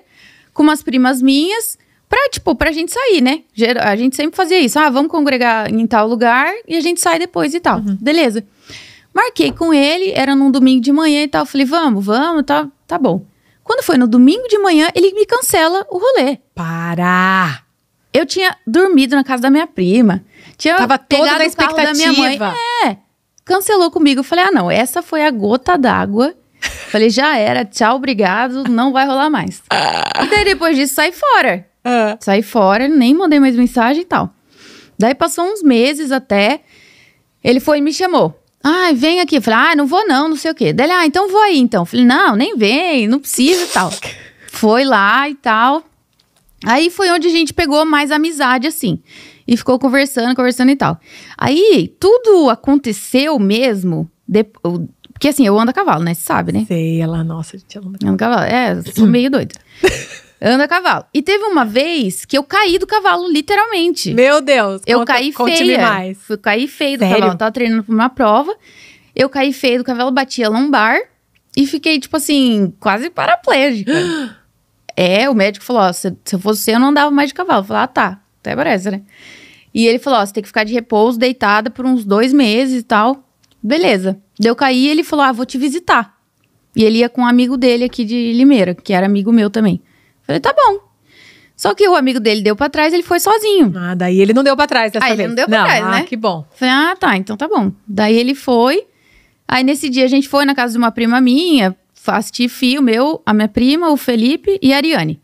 com umas primas minhas pra, tipo, pra gente sair, né? A gente sempre fazia isso. Ah, vamos congregar em tal lugar e a gente sai depois e tal. Uhum. Beleza. Marquei com ele, era num domingo de manhã e tal. Falei, vamos, vamos, tá, tá bom. Quando foi no domingo de manhã, ele me cancela o rolê. Para! Eu tinha dormido na casa da minha prima. Tinha Tava toda na expectativa. da minha mãe cancelou comigo. Eu falei, ah, não, essa foi a gota d'água. Falei, já era, tchau, obrigado, não vai rolar mais. Ah. e daí depois disso, sai fora. sai ah. Saí fora, nem mandei mais mensagem e tal. Daí passou uns meses até, ele foi e me chamou. Ai, ah, vem aqui. Eu falei, ah, não vou não, não sei o quê. Daí ele, ah, então vou aí então. falei, não, nem vem, não precisa e tal. foi lá e tal. Aí foi onde a gente pegou mais amizade, assim e ficou conversando, conversando e tal. Aí, tudo aconteceu mesmo. De, porque assim, eu ando a cavalo, né? Você sabe, né? Sei, ela, nossa, a gente anda a cavalo. é, sou meio doida. [LAUGHS] Anda a cavalo. E teve uma vez que eu caí do cavalo, literalmente. Meu Deus. Eu conta, caí feia. mais. Eu caí feio do Sério? cavalo. Eu tava treinando pra uma prova. Eu caí feio do cavalo, bati a lombar. E fiquei, tipo assim, quase paraplégica. [GASPS] é, o médico falou, ó, se, se eu fosse você, eu não andava mais de cavalo. Eu falei, ah, tá. Até parece, né? E ele falou: ó, você tem que ficar de repouso, deitada por uns dois meses e tal. Beleza. Deu cair, ele falou: ah, vou te visitar. E ele ia com um amigo dele aqui de Limeira, que era amigo meu também. Falei: tá bom. Só que o amigo dele deu para trás, ele foi sozinho. Ah, daí ele não deu para trás dessa ah, vez. ele não deu pra não, trás, ah, né? que bom. Falei, ah, tá, então tá bom. Daí ele foi. Aí nesse dia a gente foi na casa de uma prima minha, assisti filme, eu, a minha prima, o Felipe e a Ariane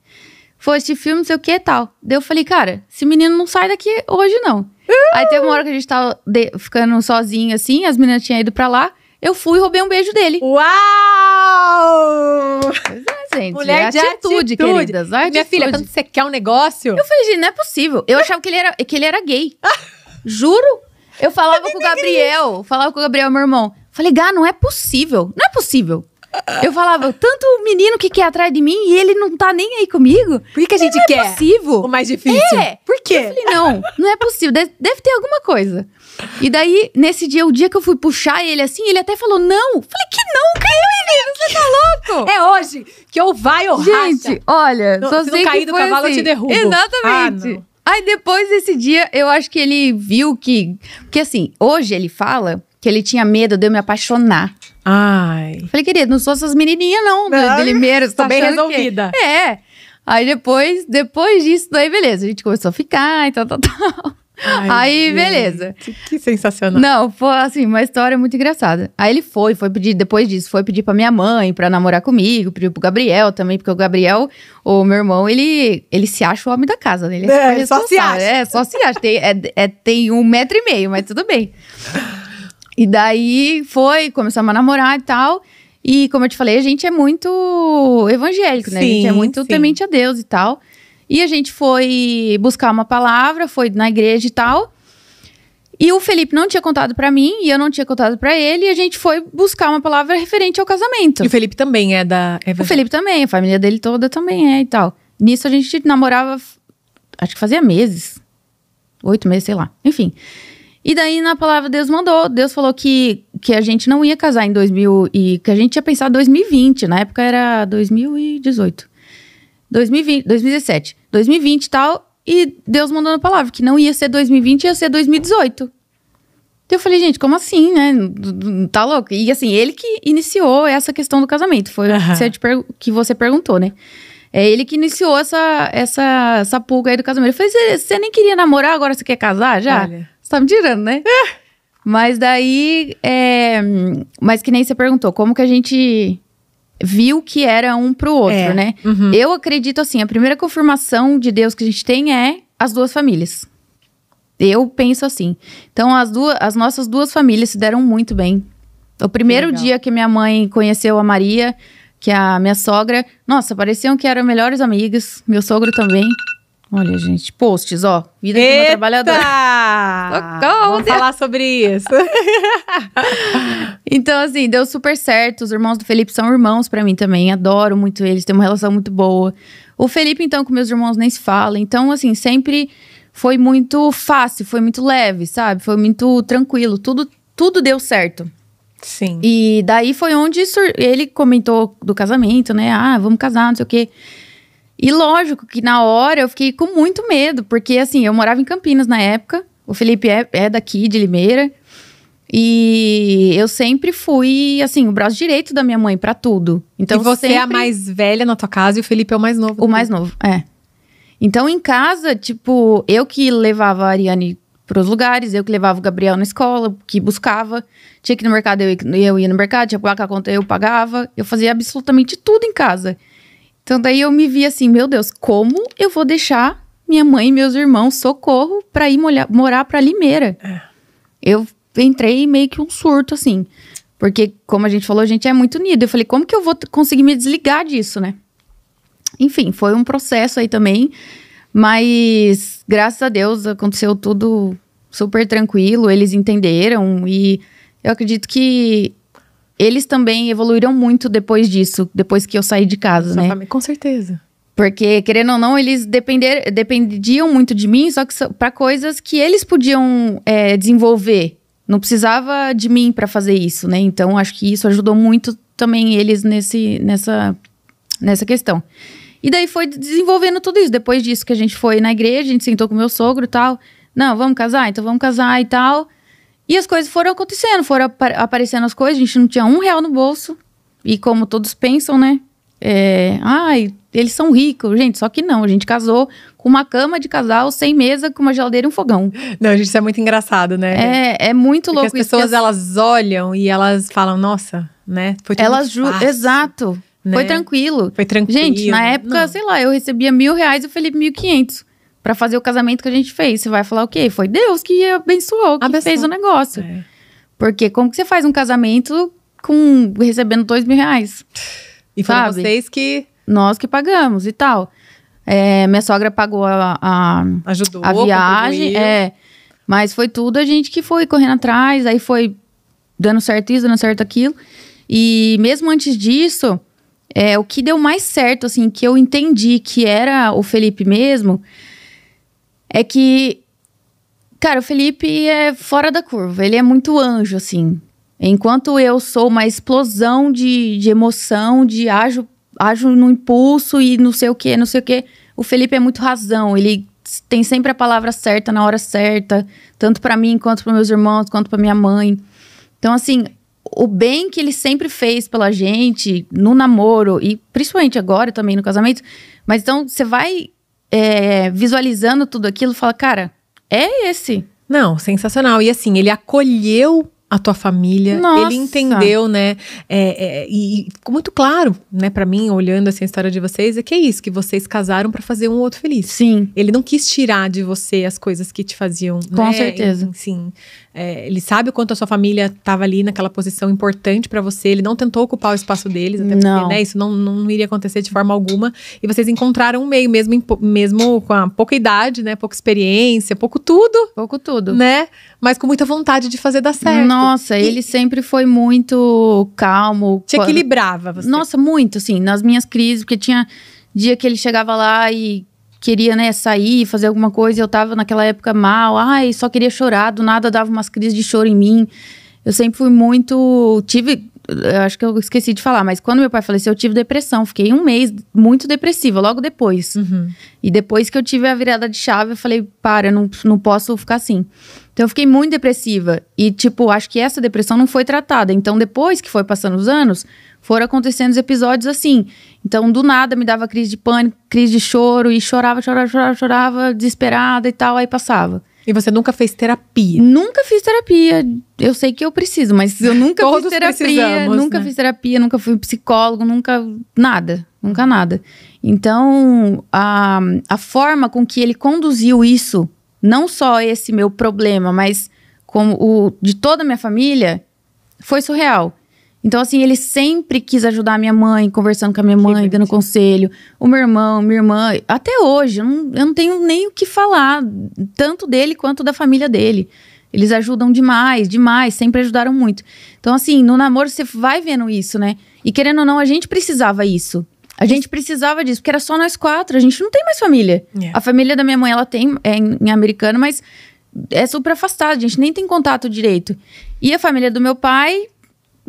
foi esse filme, não sei o que e tal. Daí eu falei, cara, esse menino não sai daqui hoje, não. Aí teve uma hora que a gente tava de, ficando sozinho, assim, as meninas tinham ido pra lá. Eu fui e roubei um beijo dele. Uau! Pois é, gente. Mulher de atitude, atitude. queridas. Minha atitude. filha, quando você quer um negócio... Eu falei, gente, não é possível. Eu achava que ele era, que ele era gay. [LAUGHS] Juro. Eu falava com o é Gabriel. Falava com o Gabriel, meu irmão. Falei, Gá, não é possível. Não é possível. Eu falava, tanto o menino que quer atrás de mim e ele não tá nem aí comigo. Por que, a gente não é quer? é possível. O mais difícil. É. Por quê? Eu falei, não, não é possível. Deve, deve ter alguma coisa. E daí, nesse dia, o dia que eu fui puxar ele assim, ele até falou não. Falei, que não, caiu, ele. você tá louco? É hoje que ou vai ou Gente, racha. olha, no, só se não cair do cavalo, assim. eu te derrubo. Exatamente. Ah, Aí depois desse dia, eu acho que ele viu que. Porque assim, hoje ele fala que ele tinha medo de eu me apaixonar. Ai. Falei, querido, não sou essas menininhas, não, não de Limeiras, tá, tá bem resolvida. Que... É. é. Aí depois, depois disso, daí beleza, a gente começou a ficar e tal, tal, tal. Ai, aí, beleza. Que sensacional. Não, foi assim, uma história muito engraçada. Aí ele foi, foi pedir, depois disso, foi pedir pra minha mãe pra namorar comigo, pediu pro Gabriel também, porque o Gabriel, o meu irmão, ele, ele se acha o homem da casa, né? Ele é, é só se acha. É, só se acha. Tem, é, é, tem um metro e meio, mas tudo bem. [LAUGHS] E daí foi, começamos a namorar e tal. E como eu te falei, a gente é muito evangélico, né? Sim, a gente é muito sim. temente a Deus e tal. E a gente foi buscar uma palavra, foi na igreja e tal. E o Felipe não tinha contado para mim e eu não tinha contado para ele. E a gente foi buscar uma palavra referente ao casamento. E o Felipe também é da. É o Felipe também, a família dele toda também é e tal. Nisso a gente namorava, acho que fazia meses, oito meses, sei lá. Enfim. E daí na palavra Deus mandou, Deus falou que, que a gente não ia casar em 2000 e que a gente ia pensar em 2020, na época era 2018. 2020, 2017, 2020 e tal, e Deus mandou na palavra que não ia ser 2020, ia ser 2018. Então eu falei, gente, como assim, né? Tá louco? E assim, ele que iniciou essa questão do casamento, foi o que você perguntou, né? É ele que iniciou essa, essa, essa pulga aí do casamento. Eu falei, você nem queria namorar, agora você quer casar já? Olha tá me tirando, né? É. mas daí. É... Mas que nem você perguntou, como que a gente viu que era um pro outro, é. né? Uhum. Eu acredito assim, a primeira confirmação de Deus que a gente tem é as duas famílias. Eu penso assim. Então, as, duas, as nossas duas famílias se deram muito bem. O primeiro dia que minha mãe conheceu a Maria, que é a minha sogra, nossa, pareciam que eram melhores amigas, meu sogro também. Olha, gente, posts, ó. Vida de uma trabalhadora. Vamos falar sobre isso. [LAUGHS] então, assim, deu super certo. Os irmãos do Felipe são irmãos para mim também. Adoro muito eles, Tem uma relação muito boa. O Felipe, então, com meus irmãos nem se fala. Então, assim, sempre foi muito fácil, foi muito leve, sabe? Foi muito tranquilo. Tudo, tudo deu certo. Sim. E daí foi onde ele comentou do casamento, né? Ah, vamos casar, não sei o quê. E lógico que na hora eu fiquei com muito medo, porque assim, eu morava em Campinas na época, o Felipe é, é daqui, de Limeira, e eu sempre fui, assim, o braço direito da minha mãe para tudo. Então, e você sempre... é a mais velha na tua casa e o Felipe é o mais novo. O mais novo, é. Então, em casa, tipo, eu que levava a Ariane pros lugares, eu que levava o Gabriel na escola, que buscava. Tinha que ir no mercado, eu, eu ia no mercado, tinha que pagar a conta, eu pagava. Eu fazia absolutamente tudo em casa. Então daí eu me vi assim, meu Deus, como eu vou deixar minha mãe e meus irmãos socorro para ir molhar, morar para Limeira? É. Eu entrei meio que um surto assim, porque como a gente falou, a gente é muito unido. Eu falei, como que eu vou conseguir me desligar disso, né? Enfim, foi um processo aí também, mas graças a Deus aconteceu tudo super tranquilo, eles entenderam e eu acredito que eles também evoluíram muito depois disso, depois que eu saí de casa, Sua né? Família, com certeza. Porque, querendo ou não, eles depender, dependiam muito de mim, só que para coisas que eles podiam é, desenvolver. Não precisava de mim para fazer isso, né? Então, acho que isso ajudou muito também eles nesse, nessa, nessa questão. E daí foi desenvolvendo tudo isso. Depois disso que a gente foi na igreja, a gente sentou com meu sogro e tal. Não, vamos casar? Então vamos casar e tal. E as coisas foram acontecendo, foram ap aparecendo as coisas, a gente não tinha um real no bolso. E como todos pensam, né? É, ai, eles são ricos, gente. Só que não, a gente casou com uma cama de casal, sem mesa, com uma geladeira e um fogão. Não, gente, isso é muito engraçado, né? É, é muito Porque louco. As pessoas isso, elas olham e elas falam, nossa, né? Foi tudo elas fácil, exato. Né? Foi tranquilo. Foi tranquilo. Gente, na época, não. sei lá, eu recebia mil reais e o Felipe mil quinhentos para fazer o casamento que a gente fez. Você vai falar o quê? Foi Deus que abençoou, que fez o negócio. É. Porque como que você faz um casamento com recebendo dois mil reais? E foram sabe? vocês que... Nós que pagamos e tal. É, minha sogra pagou a, a, Ajudou, a viagem. É, mas foi tudo a gente que foi correndo atrás. Aí foi dando certo isso, dando certo aquilo. E mesmo antes disso... É, o que deu mais certo, assim, que eu entendi que era o Felipe mesmo, é que, cara, o Felipe é fora da curva. Ele é muito anjo, assim. Enquanto eu sou uma explosão de, de emoção, de ajo, ajo no impulso e não sei o que, não sei o que, o Felipe é muito razão. Ele tem sempre a palavra certa na hora certa, tanto para mim quanto para meus irmãos, quanto para minha mãe. Então, assim, o bem que ele sempre fez pela gente no namoro e principalmente agora também no casamento. Mas então você vai é, visualizando tudo aquilo, fala, cara, é esse. Não, sensacional. E assim, ele acolheu a tua família. Nossa. Ele entendeu, né? É, é, e ficou muito claro, né, para mim, olhando assim a história de vocês, é que é isso, que vocês casaram para fazer um outro feliz. Sim. Ele não quis tirar de você as coisas que te faziam. Com né? certeza. sim. É, ele sabe o quanto a sua família estava ali naquela posição importante para você. Ele não tentou ocupar o espaço deles, até porque Né, isso não, não iria acontecer de forma alguma. E vocês encontraram um meio, mesmo, mesmo com a pouca idade, né? Pouca experiência, pouco tudo. Pouco tudo. Né? Mas com muita vontade de fazer dar certo. Nossa, e... ele sempre foi muito calmo. Te equilibrava. Você. Nossa, muito, sim. Nas minhas crises, porque tinha dia que ele chegava lá e queria, né, sair, fazer alguma coisa, eu tava naquela época mal, ai, só queria chorar, do nada dava umas crises de choro em mim. Eu sempre fui muito. Tive. acho que eu esqueci de falar, mas quando meu pai faleceu, eu tive depressão. Fiquei um mês muito depressiva, logo depois. Uhum. E depois que eu tive a virada de chave, eu falei: para, eu não, não posso ficar assim. Então eu fiquei muito depressiva. E, tipo, acho que essa depressão não foi tratada. Então, depois que foi passando os anos, foram acontecendo os episódios assim. Então, do nada me dava crise de pânico, crise de choro, e chorava, chorava, chorava, chorava, desesperada e tal, aí passava. E você nunca fez terapia? Nunca fiz terapia. Eu sei que eu preciso, mas eu nunca Todos fiz terapia. Nunca né? fiz terapia, nunca fui psicólogo, nunca. Nada. Nunca nada. Então, a, a forma com que ele conduziu isso, não só esse meu problema, mas como o de toda a minha família, foi surreal. Então, assim, ele sempre quis ajudar a minha mãe, conversando com a minha que mãe, dando conselho. O meu irmão, minha irmã. Até hoje, eu não, eu não tenho nem o que falar, tanto dele quanto da família dele. Eles ajudam demais, demais, sempre ajudaram muito. Então, assim, no namoro você vai vendo isso, né? E querendo ou não, a gente precisava isso. A gente precisava disso, porque era só nós quatro, a gente não tem mais família. Yeah. É. A família da minha mãe, ela tem, é em, em americano, mas é super afastada, a gente nem tem contato direito. E a família do meu pai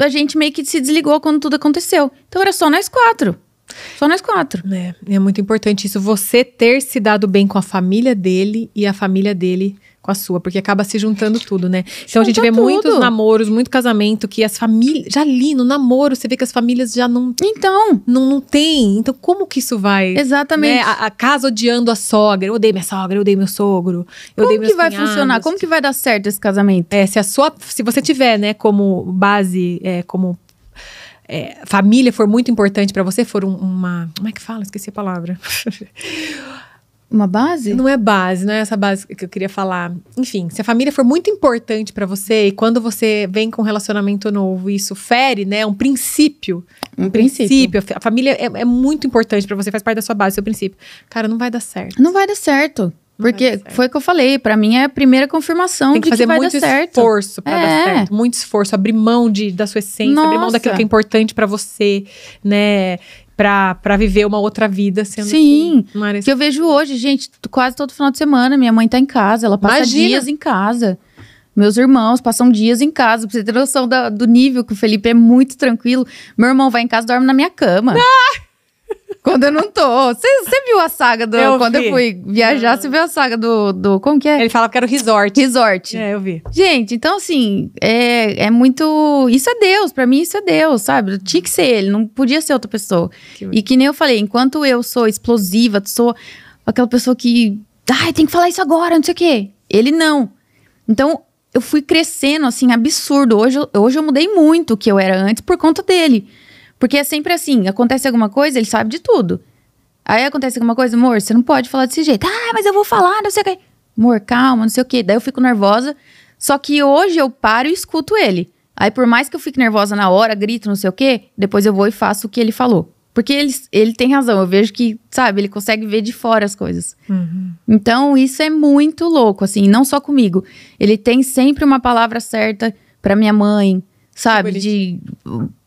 a gente meio que se desligou quando tudo aconteceu. Então era só nós quatro. Só nós quatro. É, é muito importante isso. Você ter se dado bem com a família dele e a família dele com a sua, porque acaba se juntando tudo, né? Então a gente vê tudo. muitos namoros, muito casamento que as famílias. Já ali no namoro, você vê que as famílias já não. Então. Não, não tem. Então como que isso vai. Né? Exatamente. Né? A, a, casa odiando a sogra. Eu odeio minha sogra, eu odeio meu sogro. Eu como que cunhados. vai funcionar? Como que vai dar certo esse casamento? É, se a sua. Se você tiver, né, como base, é, como é, família for muito importante para você, for um, uma. Como é que fala? Esqueci a palavra. [LAUGHS] Uma base? Não é base, não é essa base que eu queria falar. Enfim, se a família for muito importante para você e quando você vem com um relacionamento novo, isso fere, né? Um princípio. Um, princípio. princípio. A família é, é muito importante para você, faz parte da sua base, seu princípio. Cara, não vai dar certo. Não vai dar certo. Porque foi o que eu falei, para mim é a primeira confirmação que de fazer que vai muito dar certo. esforço para é. dar certo, muito esforço, abrir mão de, da sua essência, Nossa. abrir mão daquilo que é importante para você, né? para viver uma outra vida sendo Sim, que, que eu vejo hoje, gente, quase todo final de semana minha mãe tá em casa, ela passa Imagina. dias em casa. Meus irmãos passam dias em casa, pra você ter noção da, do nível que o Felipe é muito tranquilo. Meu irmão vai em casa, dorme na minha cama. Ah! Quando eu não tô. Você viu a saga do. Eu quando vi. eu fui viajar, você viu a saga do, do. Como que é? Ele falava que era o resort. Resort. É, eu vi. Gente, então assim, é, é muito. Isso é Deus, pra mim isso é Deus, sabe? Tinha que ser ele, não podia ser outra pessoa. Que e que nem eu falei, enquanto eu sou explosiva, sou aquela pessoa que. Ai, tem que falar isso agora, não sei o quê. Ele não. Então, eu fui crescendo, assim, absurdo. Hoje, hoje eu mudei muito o que eu era antes por conta dele. Porque é sempre assim, acontece alguma coisa, ele sabe de tudo. Aí acontece alguma coisa, amor, você não pode falar desse jeito. Ah, mas eu vou falar, não sei o que. Amor, calma, não sei o que. Daí eu fico nervosa. Só que hoje eu paro e escuto ele. Aí por mais que eu fique nervosa na hora, grito, não sei o que, depois eu vou e faço o que ele falou. Porque ele, ele tem razão, eu vejo que, sabe, ele consegue ver de fora as coisas. Uhum. Então, isso é muito louco, assim, não só comigo. Ele tem sempre uma palavra certa para minha mãe, sabe? Tipo, de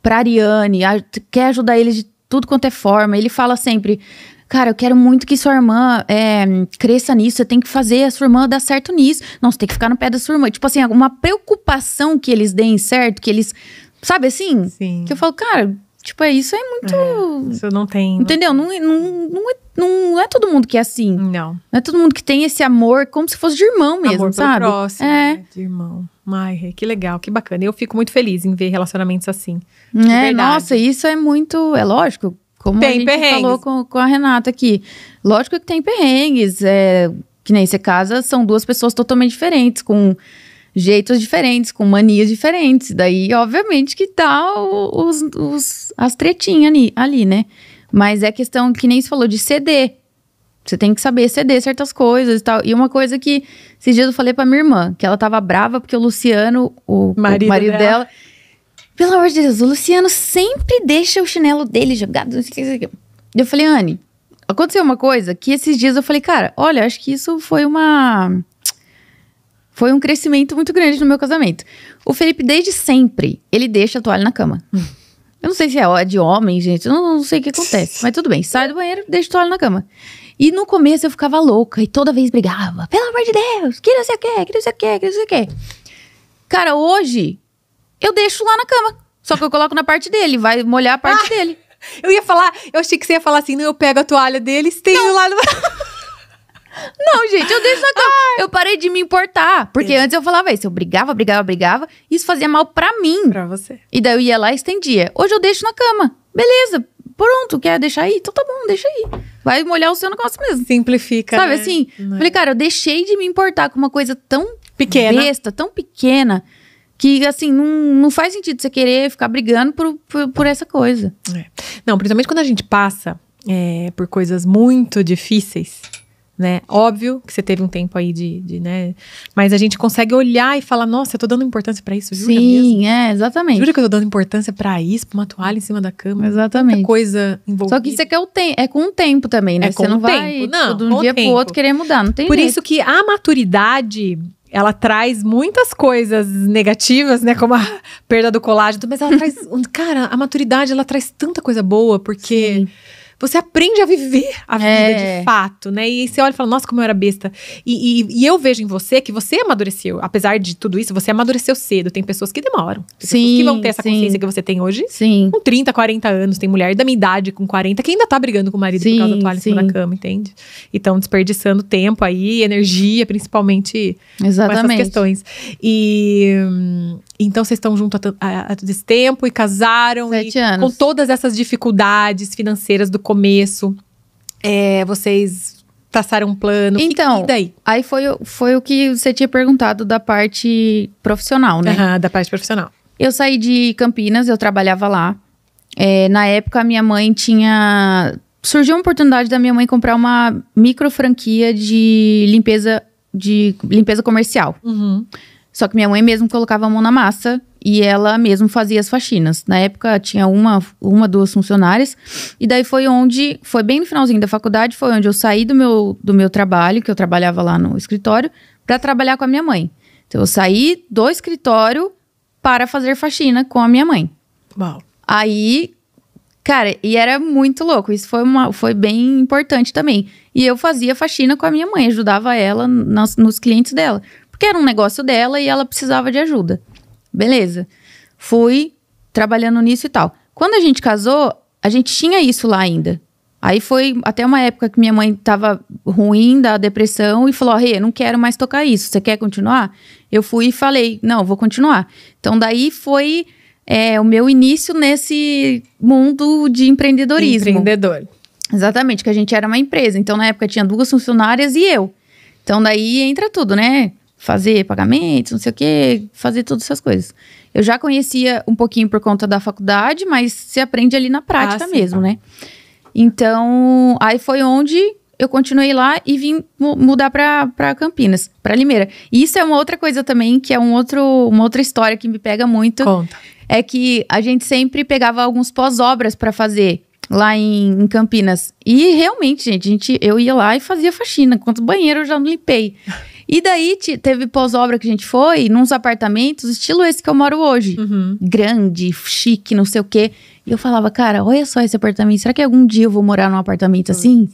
pra Ariane, a, quer ajudar ele de tudo quanto é forma. Ele fala sempre: Cara, eu quero muito que sua irmã é, cresça nisso. Você tem que fazer a sua irmã dar certo nisso. Não, você tem que ficar no pé da sua irmã. Tipo assim, alguma preocupação que eles deem certo, que eles. Sabe assim? Sim. Que eu falo, cara, tipo, é, isso é muito. É, isso não tem. Entendeu? Não, é, não, não é não é todo mundo que é assim. Não. Não é todo mundo que tem esse amor como se fosse de irmão mesmo, amor sabe? próximo, é. Né? De irmão. Ai, que legal, que bacana. Eu fico muito feliz em ver relacionamentos assim. É, nossa, isso é muito. É lógico, como tem a gente perrengues. falou com, com a Renata aqui. Lógico que tem perrengues. É, que nem você casa, são duas pessoas totalmente diferentes, com jeitos diferentes, com manias diferentes. Daí, obviamente, que tá os, os as tretinhas ali, ali, né? Mas é questão que nem se falou de ceder. Você tem que saber ceder certas coisas e tal. E uma coisa que esses dias eu falei pra minha irmã, que ela tava brava porque o Luciano, o marido, o marido dela. dela. Pelo amor de Deus, o Luciano sempre deixa o chinelo dele jogado. Eu falei, Anne, aconteceu uma coisa que esses dias eu falei, cara, olha, acho que isso foi uma. Foi um crescimento muito grande no meu casamento. O Felipe, desde sempre, ele deixa a toalha na cama. [LAUGHS] Eu não sei se é de homem, gente. Eu não, não sei o que acontece. Mas tudo bem. Sai do banheiro, deixa a toalha na cama. E no começo eu ficava louca e toda vez brigava. Pelo amor de Deus, que não sei o que, que não sei o que, que não sei o que. Cara, hoje eu deixo lá na cama. Só que eu coloco na parte dele, vai molhar a parte ah, dele. Eu ia falar, eu achei que você ia falar assim, não, eu pego a toalha dele e estendo lá no. [LAUGHS] Não, gente, eu deixo na cama. Ai. Eu parei de me importar. Porque isso. antes eu falava isso. Eu brigava, brigava, brigava. Isso fazia mal para mim. Pra você. E daí eu ia lá e estendia. Hoje eu deixo na cama. Beleza. Pronto, quer deixar aí? Então tá bom, deixa aí. Vai molhar o seu negócio mesmo. Simplifica. Sabe né? assim? Não. É. Falei, cara, eu deixei de me importar com uma coisa tão pequena. besta, tão pequena, que assim, não, não faz sentido você querer ficar brigando por, por, por essa coisa. É. Não, principalmente quando a gente passa é, por coisas muito difíceis né? Óbvio que você teve um tempo aí de, de, né? Mas a gente consegue olhar e falar, nossa, eu tô dando importância para isso, jura Sim, mesmo? é, exatamente. Jura que eu tô dando importância para isso, pra uma toalha em cima da cama. Exatamente. Tanta coisa envolvida. Só que isso é, é, o é com o tempo também, né? É com você não o vai tempo. Tipo, não, de um dia tempo. pro outro querer mudar, não tem Por jeito. isso que a maturidade ela traz muitas coisas negativas, né? Como a perda do colágeno, mas ela [LAUGHS] traz. Cara, a maturidade ela traz tanta coisa boa, porque. Sim você aprende a viver a vida é. de fato, né? E você olha e fala, nossa, como eu era besta. E, e, e, eu vejo em você que você amadureceu. Apesar de tudo isso, você amadureceu cedo. Tem pessoas que demoram. Tem sim, pessoas que vão ter essa sim. consciência que você tem hoje. Sim. Com 30, 40 anos. Tem mulher da minha idade, com 40, que ainda tá brigando com o marido sim, por causa da toalha sim. em cima da cama, entende? E estão desperdiçando tempo aí, energia, principalmente Exatamente. com essas questões. E. Hum, então vocês estão juntos há, todo esse tempo e casaram. Sete e, anos. Com todas essas dificuldades financeiras do começo, é, vocês traçaram um plano. Então, e, daí? aí foi, foi o que você tinha perguntado da parte profissional, né? Uhum, da parte profissional. Eu saí de Campinas, eu trabalhava lá. É, na época, a minha mãe tinha. Surgiu uma oportunidade da minha mãe comprar uma micro franquia de limpeza, de limpeza comercial. Uhum. Só que minha mãe mesmo colocava a mão na massa e ela mesmo fazia as faxinas. Na época tinha uma, uma duas funcionárias. E daí foi onde, foi bem no finalzinho da faculdade, foi onde eu saí do meu, do meu trabalho, que eu trabalhava lá no escritório, para trabalhar com a minha mãe. Então eu saí do escritório para fazer faxina com a minha mãe. Uau. Aí, cara, e era muito louco. Isso foi, uma, foi bem importante também. E eu fazia faxina com a minha mãe, ajudava ela nas, nos clientes dela porque era um negócio dela e ela precisava de ajuda. Beleza. Fui trabalhando nisso e tal. Quando a gente casou, a gente tinha isso lá ainda. Aí foi até uma época que minha mãe tava ruim da depressão e falou: Rê, hey, não quero mais tocar isso, você quer continuar? Eu fui e falei: Não, vou continuar. Então, daí foi é, o meu início nesse mundo de empreendedorismo. Empreendedor. Exatamente, que a gente era uma empresa. Então, na época, tinha duas funcionárias e eu. Então, daí entra tudo, né? fazer pagamentos, não sei o quê, fazer todas essas coisas. Eu já conhecia um pouquinho por conta da faculdade, mas se aprende ali na prática ah, mesmo, né? Então, aí foi onde eu continuei lá e vim mudar para Campinas, para Limeira. E isso é uma outra coisa também, que é um outro, uma outra história que me pega muito. Conta. É que a gente sempre pegava alguns pós-obras para fazer lá em, em, Campinas. E realmente, gente, a gente, eu ia lá e fazia faxina. Quanto banheiro eu já não limpei. E daí teve pós-obra que a gente foi, nos apartamentos, estilo esse que eu moro hoje. Uhum. Grande, chique, não sei o quê. E eu falava, cara, olha só esse apartamento. Será que algum dia eu vou morar num apartamento uhum. assim?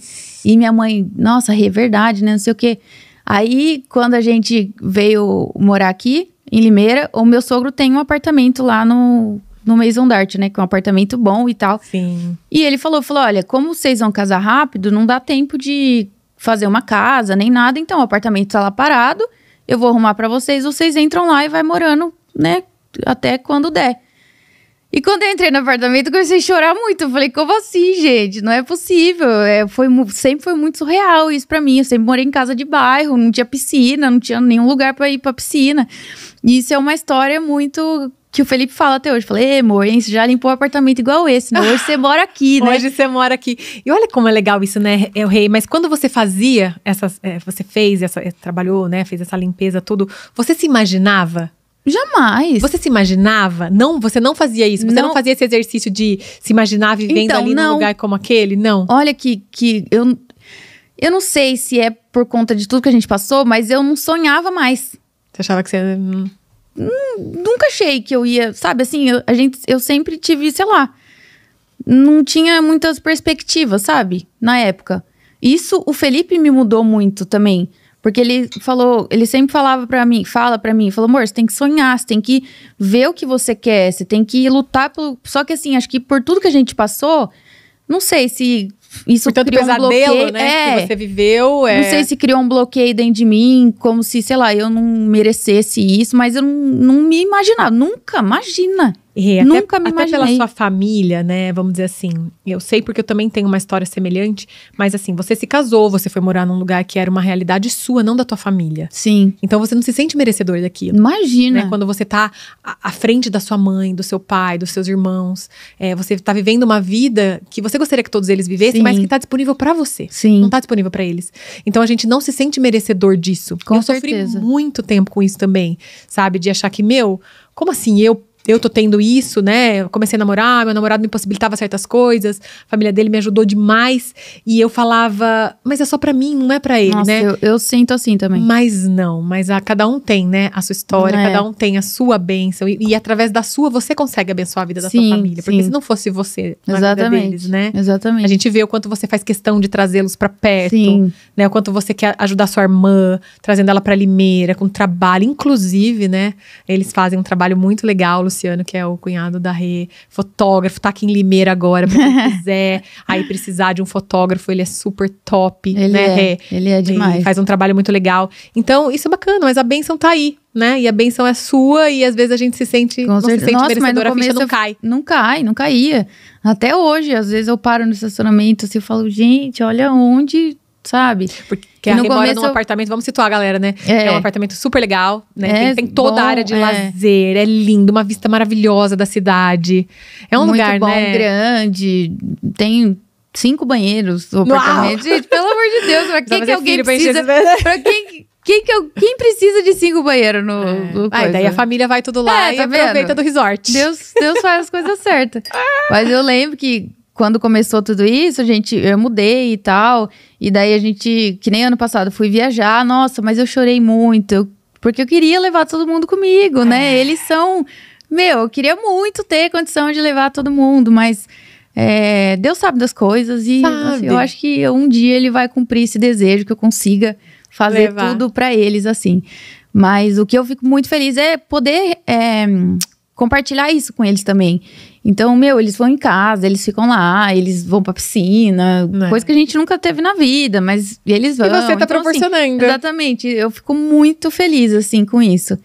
E minha mãe, nossa, é verdade, né? Não sei o quê. Aí, quando a gente veio morar aqui, em Limeira, o meu sogro tem um apartamento lá no, no Maison d'Arte, né? Que é um apartamento bom e tal. Sim. E ele falou, falou, olha, como vocês vão casar rápido, não dá tempo de fazer uma casa, nem nada. Então, o apartamento tá lá parado, eu vou arrumar para vocês, vocês entram lá e vai morando, né, até quando der. E quando eu entrei no apartamento, eu comecei a chorar muito. Eu falei, como assim, gente? Não é possível. É, foi, sempre foi muito surreal isso para mim. Eu sempre morei em casa de bairro, não tinha piscina, não tinha nenhum lugar para ir pra piscina. E isso é uma história muito que o Felipe fala até hoje. Falei, amor, hein, você já limpou um apartamento igual esse, né? Hoje você mora aqui, né? Hoje você mora aqui. E olha como é legal isso, né, El Rei? Mas quando você fazia, essas, é, você fez, essa, eh, trabalhou, né, fez essa limpeza, tudo, você se imaginava Jamais. Você se imaginava? Não, você não fazia isso. Você não, não fazia esse exercício de se imaginar vivendo então, ali não. num lugar como aquele? Não. Olha que, que eu, eu não sei se é por conta de tudo que a gente passou, mas eu não sonhava mais. Você achava que você. Hum, nunca achei que eu ia, sabe, assim, eu, a gente, eu sempre tive, sei lá, não tinha muitas perspectivas, sabe, na época. Isso, o Felipe me mudou muito também, porque ele falou, ele sempre falava para mim, fala para mim, falou, amor, você tem que sonhar, você tem que ver o que você quer, você tem que lutar pelo... Só que assim, acho que por tudo que a gente passou, não sei se isso Portanto, criou pesadelo, um bloqueio, né? É, que você viveu. É... Não sei se criou um bloqueio dentro de mim, como se, sei lá, eu não merecesse isso, mas eu não, não me imaginava, nunca, imagina. É, Nunca até, me até imaginei. pela sua família, né? Vamos dizer assim. Eu sei porque eu também tenho uma história semelhante, mas assim, você se casou, você foi morar num lugar que era uma realidade sua, não da tua família. Sim. Então você não se sente merecedor daquilo. Imagina. Né? Quando você tá à frente da sua mãe, do seu pai, dos seus irmãos, é, você tá vivendo uma vida que você gostaria que todos eles vivessem, Sim. mas que tá disponível para você. Sim. Não tá disponível para eles. Então a gente não se sente merecedor disso. Com eu certeza. sofri muito tempo com isso também, sabe? De achar que, meu, como assim eu eu tô tendo isso, né? Eu comecei a namorar, meu namorado me possibilitava certas coisas, a família dele me ajudou demais. E eu falava, mas é só para mim, não é para ele, Nossa, né? Eu, eu, sinto assim também. Mas não, mas a, cada um tem, né? A sua história, é. cada um tem a sua bênção. E, e, através da sua, você consegue abençoar a vida da sim, sua família. Porque sim. se não fosse você na Exatamente. vida deles, né? Exatamente. A gente vê o quanto você faz questão de trazê-los para perto, sim. né? O quanto você quer ajudar sua irmã, trazendo ela para Limeira, com trabalho. Inclusive, né? Eles fazem um trabalho muito legal Luciano, que é o cunhado da Rê, fotógrafo, tá aqui em Limeira agora, pra quem [LAUGHS] quiser. Aí precisar de um fotógrafo, ele é super top, ele né, é, Ele é demais. Ele faz um trabalho muito legal. Então, isso é bacana, mas a benção tá aí, né? E a benção é sua e às vezes a gente se sente, não se sente Nossa, merecedora, mas no começo não cai. Não cai, não caía. Até hoje, às vezes eu paro no estacionamento assim, eu falo, gente, olha onde sabe? Porque a no a começo num apartamento, vamos situar a galera, né? É, é um apartamento super legal, né? É, tem, tem, toda bom, a área de é. lazer, é lindo, uma vista maravilhosa da cidade. É um Muito lugar, bom, né? grande, tem cinco banheiros o apartamento. Gente, pelo amor de Deus, pra quem [LAUGHS] que alguém precisa? [LAUGHS] Pra quem, quem, que, quem precisa de cinco banheiros no, é. no ah, daí a família vai tudo lá é, e tá aproveita vendo? do resort. Deus, Deus faz as coisas certas. [LAUGHS] Mas eu lembro que quando começou tudo isso, a gente, eu mudei e tal. E daí a gente, que nem ano passado, fui viajar. Nossa, mas eu chorei muito. porque eu queria levar todo mundo comigo, né? É. Eles são. Meu, eu queria muito ter condição de levar todo mundo, mas. É, Deus sabe das coisas e assim, eu acho que um dia ele vai cumprir esse desejo que eu consiga fazer levar. tudo para eles assim. Mas o que eu fico muito feliz é poder é, compartilhar isso com eles também. Então, meu, eles vão em casa, eles ficam lá, eles vão pra piscina, é. coisa que a gente nunca teve na vida, mas eles vão. E você tá então, assim, proporcionando. Assim, exatamente. Eu fico muito feliz, assim, com isso.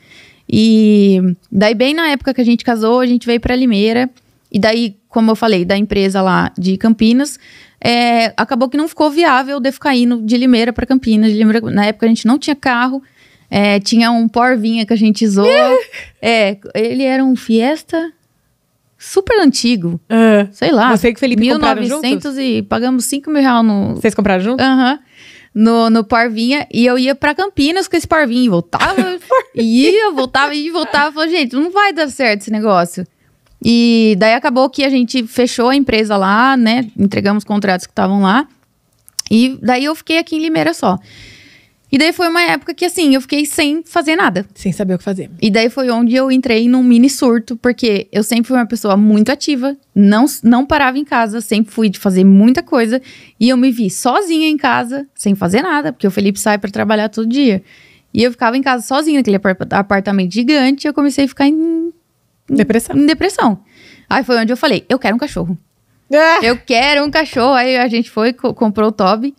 E daí, bem na época que a gente casou, a gente veio pra Limeira. E daí, como eu falei, da empresa lá de Campinas, é, acabou que não ficou viável de ficar indo de Limeira para Campinas. Limeira, na época a gente não tinha carro, é, tinha um Porvinha que a gente usou. [LAUGHS] é, ele era um Fiesta super antigo. Uh, sei lá. Você que Felipe 1900 e pagamos 5 mil reais no. Vocês compraram junto? Aham. Uhum, no, no Parvinha, e eu ia para Campinas com esse Parvinha, voltava, e [LAUGHS] ia, voltava, e voltava, falou, gente, não vai dar certo esse negócio. E daí acabou que a gente fechou a empresa lá, né, entregamos contratos que estavam lá, e daí eu fiquei aqui em Limeira só. E daí foi uma época que, assim, eu fiquei sem fazer nada. Sem saber o que fazer. E daí foi onde eu entrei num mini surto, porque eu sempre fui uma pessoa muito ativa, não, não parava em casa, sempre fui de fazer muita coisa. E eu me vi sozinha em casa, sem fazer nada, porque o Felipe sai para trabalhar todo dia. E eu ficava em casa sozinha, naquele apartamento gigante, e eu comecei a ficar em. Depressão. Em depressão. Aí foi onde eu falei: eu quero um cachorro. Ah! Eu quero um cachorro. Aí a gente foi, comprou o Toby.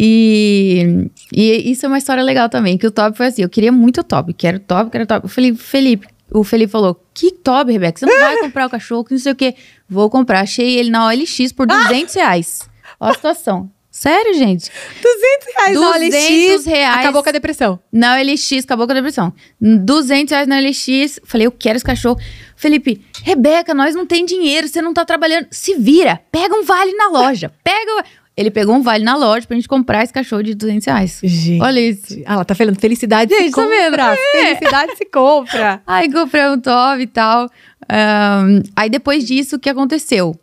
E, e isso é uma história legal também, que o Toby foi assim, eu queria muito o Toby, quero o Toby, quero o Toby. Eu falei, Felipe, o Felipe falou, que Toby, Rebeca, você não vai [LAUGHS] comprar o cachorro, que não sei o quê. Vou comprar, achei ele na OLX por 200 ah! reais. Ó a situação. Sério, gente? 200 reais 200 na OLX, reais. Acabou com a depressão. Na OLX, acabou com a depressão. 200 reais na OLX. Falei, eu quero esse cachorro. Felipe, Rebeca, nós não tem dinheiro, você não tá trabalhando. Se vira, pega um vale na loja. Pega. Ele pegou um vale na loja pra gente comprar esse cachorro de 200 reais. Gente. Olha isso. Ah, ela tá falando, felicidade gente, se compra. Tá vendo? Felicidade se tá compra. É. Aí [LAUGHS] comprei um top e tal. Um, aí depois disso, o que aconteceu?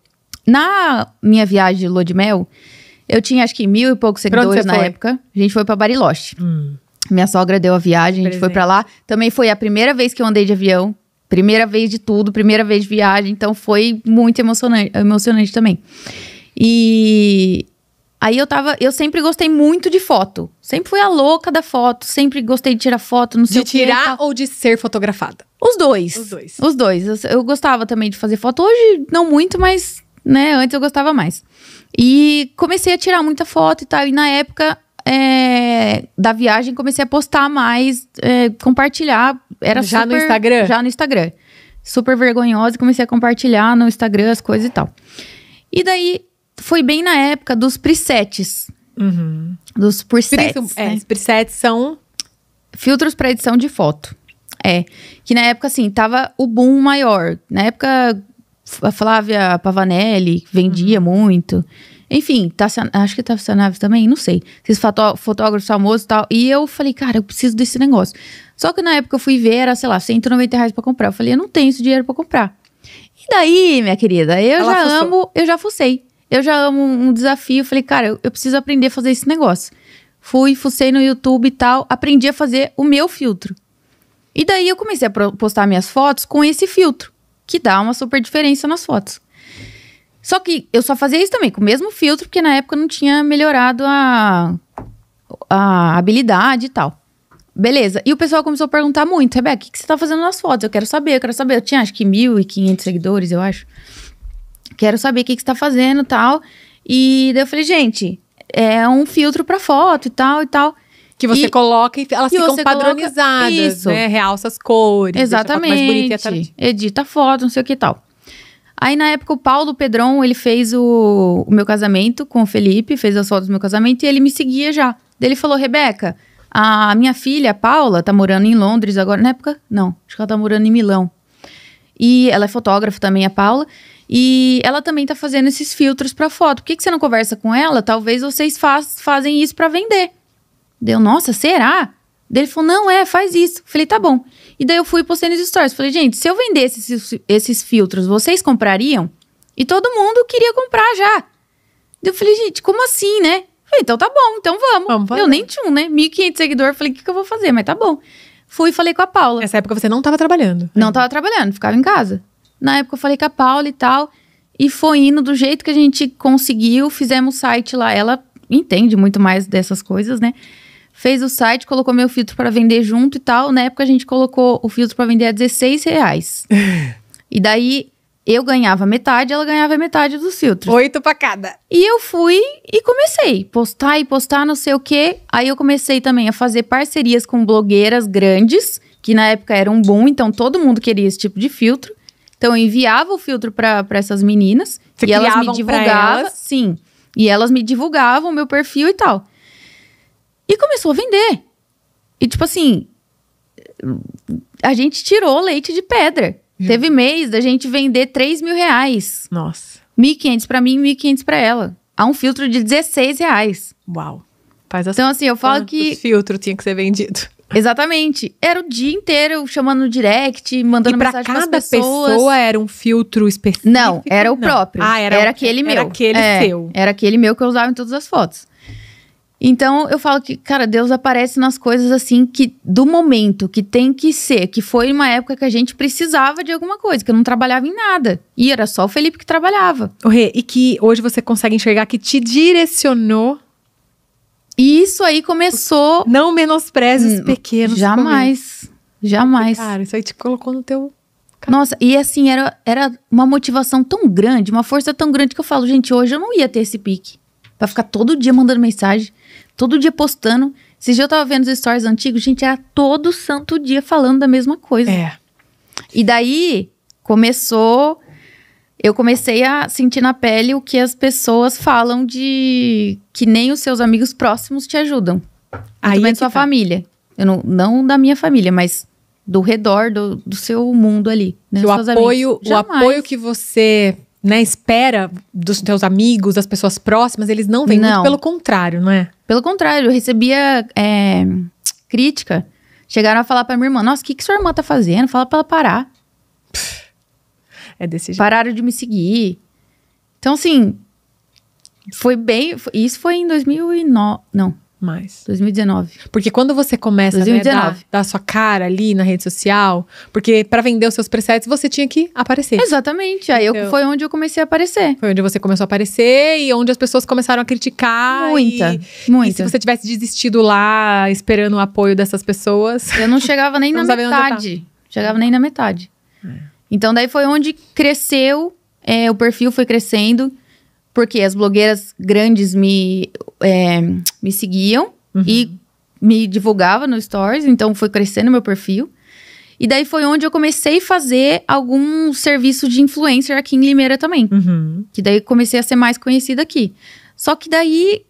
Na minha viagem de lua de mel, eu tinha acho que mil e poucos seguidores na foi? época. A gente foi para Bariloche. Hum. Minha sogra deu a viagem, a gente foi para lá. Também foi a primeira vez que eu andei de avião. Primeira vez de tudo, primeira vez de viagem. Então foi muito emocionante, emocionante também. E Aí eu tava. Eu sempre gostei muito de foto. Sempre fui a louca da foto. Sempre gostei de tirar foto, não sei De tirar ou de ser fotografada? Os dois. Os dois. Os dois. Eu, eu gostava também de fazer foto. Hoje, não muito, mas, né, antes eu gostava mais. E comecei a tirar muita foto e tal. E na época é, da viagem, comecei a postar mais, é, compartilhar. Era já super, no Instagram? Já no Instagram. Super vergonhosa, comecei a compartilhar no Instagram as coisas e tal. E daí foi bem na época dos presets. Uhum. Dos presets. É, né? é, os presets são. Filtros para edição de foto. É. Que na época, assim, tava o boom maior. Na época, a Flávia Pavanelli vendia uhum. muito. Enfim, Tassia, tá acho que Tassia tá Naves também, não sei. Esses fotó fotógrafos famosos e tal. E eu falei, cara, eu preciso desse negócio. Só que na época eu fui ver, era, sei lá, 190 reais pra comprar. Eu falei, eu não tenho esse dinheiro para comprar. E daí, minha querida, eu Ela já fuçou. amo, eu já fucei. Eu já amo um desafio. Falei, cara, eu, eu preciso aprender a fazer esse negócio. Fui, fucei no YouTube e tal, aprendi a fazer o meu filtro. E daí eu comecei a postar minhas fotos com esse filtro, que dá uma super diferença nas fotos. Só que eu só fazia isso também, com o mesmo filtro, porque na época não tinha melhorado a, a habilidade e tal. Beleza. E o pessoal começou a perguntar muito, Rebeca, o que, que você tá fazendo nas fotos? Eu quero saber, eu quero saber. Eu tinha acho que 1.500 seguidores, eu acho quero saber o que, que você tá fazendo tal. E daí eu falei, gente, é um filtro para foto e tal e tal. Que você e, coloca e elas ficam padronizadas, isso. né? Realça as cores. Exatamente. A foto Edita a foto, não sei o que e tal. Aí, na época, o Paulo Pedrão ele fez o, o, meu casamento com o Felipe, fez as fotos do meu casamento e ele me seguia já. Daí ele falou, Rebeca, a minha filha, a Paula, tá morando em Londres agora. Na época, não. Acho que ela tá morando em Milão. E ela é fotógrafa também, a Paula. E ela também está fazendo esses filtros para foto. Por que, que você não conversa com ela? Talvez vocês faz, fazem isso para vender. Deu, nossa, será? Daí ele falou, não, é, faz isso. Falei, tá bom. E daí eu fui e postei nos stories. Falei, gente, se eu vendesse esses, esses filtros, vocês comprariam? E todo mundo queria comprar já. Daí eu falei, gente, como assim, né? Falei, então tá bom, então vamos. vamos fazer. eu nem tinha um, né? 1.500 seguidores. Falei, o que, que eu vou fazer? Mas tá bom. Fui e falei com a Paula. Nessa época você não estava trabalhando. Não estava trabalhando, ficava em casa. Na época eu falei com a Paula e tal. E foi indo do jeito que a gente conseguiu, fizemos o site lá. Ela entende muito mais dessas coisas, né? Fez o site, colocou meu filtro para vender junto e tal. Na época a gente colocou o filtro para vender a 16 reais. [LAUGHS] e daí eu ganhava metade, ela ganhava metade dos filtros. Oito pra cada. E eu fui e comecei. Postar e postar, não sei o quê. Aí eu comecei também a fazer parcerias com blogueiras grandes, que na época eram um boom, então todo mundo queria esse tipo de filtro. Então eu enviava o filtro para essas meninas Você e elas me divulgavam, elas? sim. E elas me divulgavam o meu perfil e tal. E começou a vender. E tipo assim, a gente tirou leite de pedra. Hum. Teve mês da gente vender 3 mil reais. Nossa. 1.500 para mim e 1.500 para ela. A um filtro de 16 reais. Uau. Faz assim. Então, assim, eu falo que. filtro tinha que ser vendido. Exatamente. Era o dia inteiro chamando no direct, mandando e pra mensagem cada pessoas. pessoa era um filtro específico? Não, era o Não. próprio. Ah, era, era o, aquele era meu. Era aquele é, seu. Era aquele meu que eu usava em todas as fotos. Então eu falo que, cara, Deus aparece nas coisas assim que do momento que tem que ser, que foi uma época que a gente precisava de alguma coisa, que eu não trabalhava em nada. E era só o Felipe que trabalhava. Ô, Rê, e que hoje você consegue enxergar que te direcionou e isso aí começou. Não menospreze os hum, pequenos. Jamais. Comer. Jamais. Cara, isso aí te colocou no teu. Nossa, e assim, era, era uma motivação tão grande, uma força tão grande que eu falo, gente, hoje eu não ia ter esse pique. Pra ficar todo dia mandando mensagem, todo dia postando. se já eu tava vendo os stories antigos, gente, era todo santo dia falando da mesma coisa. É. E daí começou eu comecei a sentir na pele o que as pessoas falam de que nem os seus amigos próximos te ajudam. Aí é sua tá. família. Eu não, não da minha família, mas do redor do, do seu mundo ali. Né? O apoio, o apoio que você né, espera dos seus amigos, das pessoas próximas, eles não vêm. Não. pelo contrário, não é? Pelo contrário, eu recebia é, crítica. Chegaram a falar pra minha irmã: Nossa, o que, que sua irmã tá fazendo? Fala pra ela parar. É desse jeito. Pararam de me seguir. Então, assim, foi bem. Isso foi em 2009. Não. Mais. 2019. Porque quando você começa né, a dar da, sua cara ali na rede social, porque para vender os seus presets você tinha que aparecer. Exatamente. Aí então, eu, foi onde eu comecei a aparecer. Foi onde você começou a aparecer e onde as pessoas começaram a criticar. Muita. E, muita. E se você tivesse desistido lá, esperando o apoio dessas pessoas. Eu não chegava nem [LAUGHS] na metade. Chegava nem na metade. É. Então, daí foi onde cresceu, é, o perfil foi crescendo, porque as blogueiras grandes me, é, me seguiam uhum. e me divulgava no Stories, então foi crescendo meu perfil. E daí foi onde eu comecei a fazer algum serviço de influencer aqui em Limeira também. Uhum. Que daí comecei a ser mais conhecida aqui. Só que daí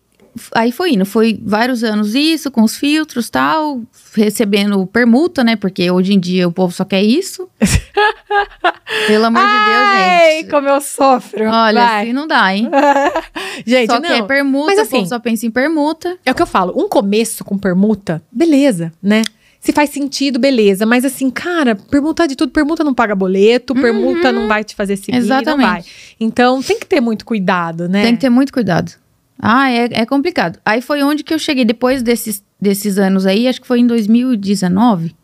aí foi indo, foi vários anos isso, com os filtros tal, recebendo permuta, né? Porque hoje em dia o povo só quer isso. [LAUGHS] Pelo amor Ai, de Deus, gente. Ai, como eu sofro. Olha, Vai. assim não dá, hein? [LAUGHS] gente, só não. quer permuta, Mas, assim, o povo assim, só pensa em permuta. É o que eu falo, um começo com permuta, beleza, né? se faz sentido, beleza. Mas assim, cara, permuta de tudo, permuta não paga boleto, uhum. permuta não vai te fazer seguir, Exatamente. não vai. Então tem que ter muito cuidado, né? Tem que ter muito cuidado. Ah, é, é complicado. Aí foi onde que eu cheguei, depois desses, desses anos aí, acho que foi em 2019.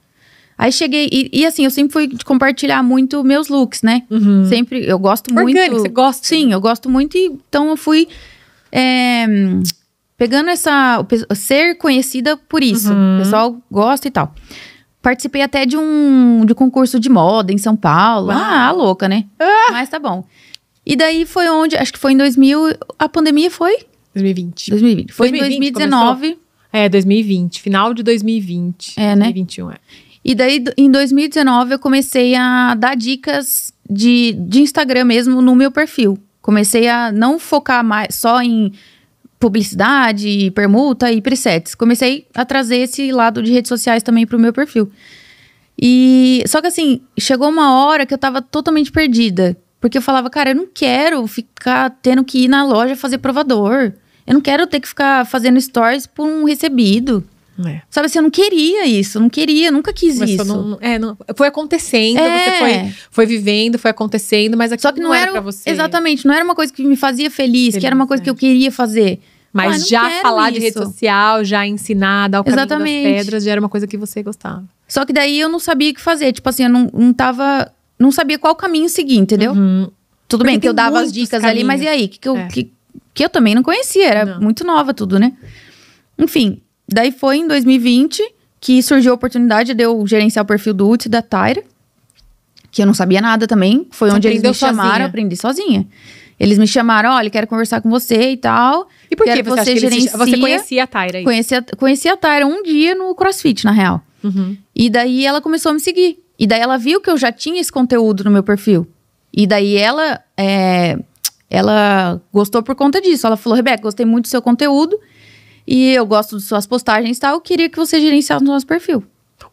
Aí cheguei, e, e, assim, eu sempre fui de compartilhar muito meus looks, né? Uhum. Sempre, eu gosto muito. você gosta? Sim, eu gosto muito, e, então eu fui é, pegando essa. ser conhecida por isso. Uhum. O pessoal gosta e tal. Participei até de um, de um concurso de moda em São Paulo. Uau. Ah, louca, né? Ah. Mas tá bom. E daí foi onde, acho que foi em 2000, a pandemia foi? 2020. 2020. Foi 2020 em 2019. Começou? É, 2020. Final de 2020. É, né? 2021, é. E daí, em 2019, eu comecei a dar dicas de, de Instagram mesmo no meu perfil. Comecei a não focar mais só em publicidade, permuta e presets. Comecei a trazer esse lado de redes sociais também pro meu perfil. E só que assim, chegou uma hora que eu tava totalmente perdida, porque eu falava, cara, eu não quero ficar tendo que ir na loja fazer provador. Eu não quero ter que ficar fazendo stories por um recebido. É. Sabe assim, eu não queria isso, não queria, nunca quis mas isso. Não, é, não, foi acontecendo, é. você foi, foi vivendo, foi acontecendo, mas aquilo Só que não, não era, era pra você. Exatamente, não era uma coisa que me fazia feliz, feliz que era uma coisa é. que eu é. queria fazer. Mas ah, já falar isso. de rede social, já ensinar, dar o caminho das pedras, já era uma coisa que você gostava. Só que daí eu não sabia o que fazer. Tipo assim, eu não, não tava. Não sabia qual caminho seguir, entendeu? Uhum. Tudo Porque bem que eu dava as dicas caminhos. ali, mas e aí? O que, que eu. É. Que, que eu também não conhecia, era não. muito nova tudo, né? Enfim, daí foi em 2020 que surgiu a oportunidade de eu gerenciar o perfil do UT da Tyra, que eu não sabia nada também. Foi você onde eles me chamaram, aprendi sozinha. Eles me chamaram, olha, quero conversar com você e tal. E por que você, você gerencia? Você conhecia a Tyra? Aí. Conhecia, conhecia a Tyra um dia no CrossFit, na real. Uhum. E daí ela começou a me seguir. E daí ela viu que eu já tinha esse conteúdo no meu perfil. E daí ela é, ela gostou por conta disso. Ela falou: Rebeca, gostei muito do seu conteúdo e eu gosto de suas postagens e tal. Eu queria que você gerenciasse o nosso perfil.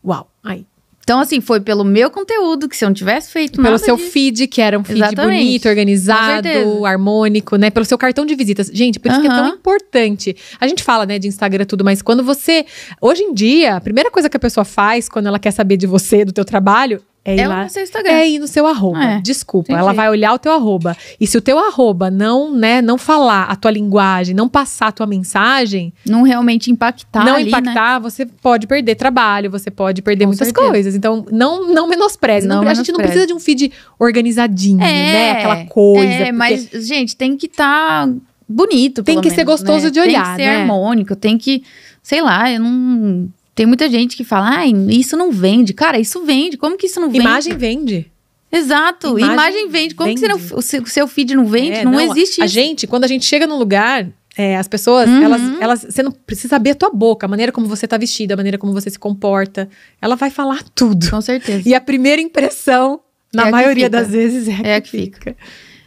Uau! Aí, então, assim, foi pelo meu conteúdo, que se eu não tivesse feito pelo nada. Pelo seu disso. feed, que era um feed Exatamente. bonito, organizado, harmônico, né? Pelo seu cartão de visitas. Gente, por isso que é tão importante. A gente fala, né, de Instagram e tudo, mas quando você. Hoje em dia, a primeira coisa que a pessoa faz quando ela quer saber de você, do teu trabalho, é ir é lá, seu Instagram. É ir no seu arroba. é. Desculpa, Entendi. ela vai olhar o teu arroba. E se o teu arroba não, né, não falar a tua linguagem, não passar a tua mensagem, não realmente impactar, não ali, né? impactar, né? você pode perder trabalho, você pode perder Com muitas certeza. coisas. Então, não não menospreze, não, não menospreze. a gente não precisa de um feed organizadinho, é, né, aquela coisa. É, porque... mas gente, tem que estar tá bonito, Tem que menos, ser né? gostoso né? de olhar, Tem que ser né? harmônico, tem que, sei lá, eu não tem muita gente que fala, ah, isso não vende. Cara, isso vende. Como que isso não vende? Imagem vende. Exato, imagem, imagem vende. Como vende. que não, o, seu, feed não vende? É, não, não, existe a, isso. A gente, quando a gente chega num lugar, é, as pessoas, uhum. elas, elas. Você não precisa saber a tua boca, a maneira como você está vestida, a maneira como você se comporta. Ela vai falar tudo. Com certeza. E a primeira impressão, na é maioria das vezes, é é que, que fica.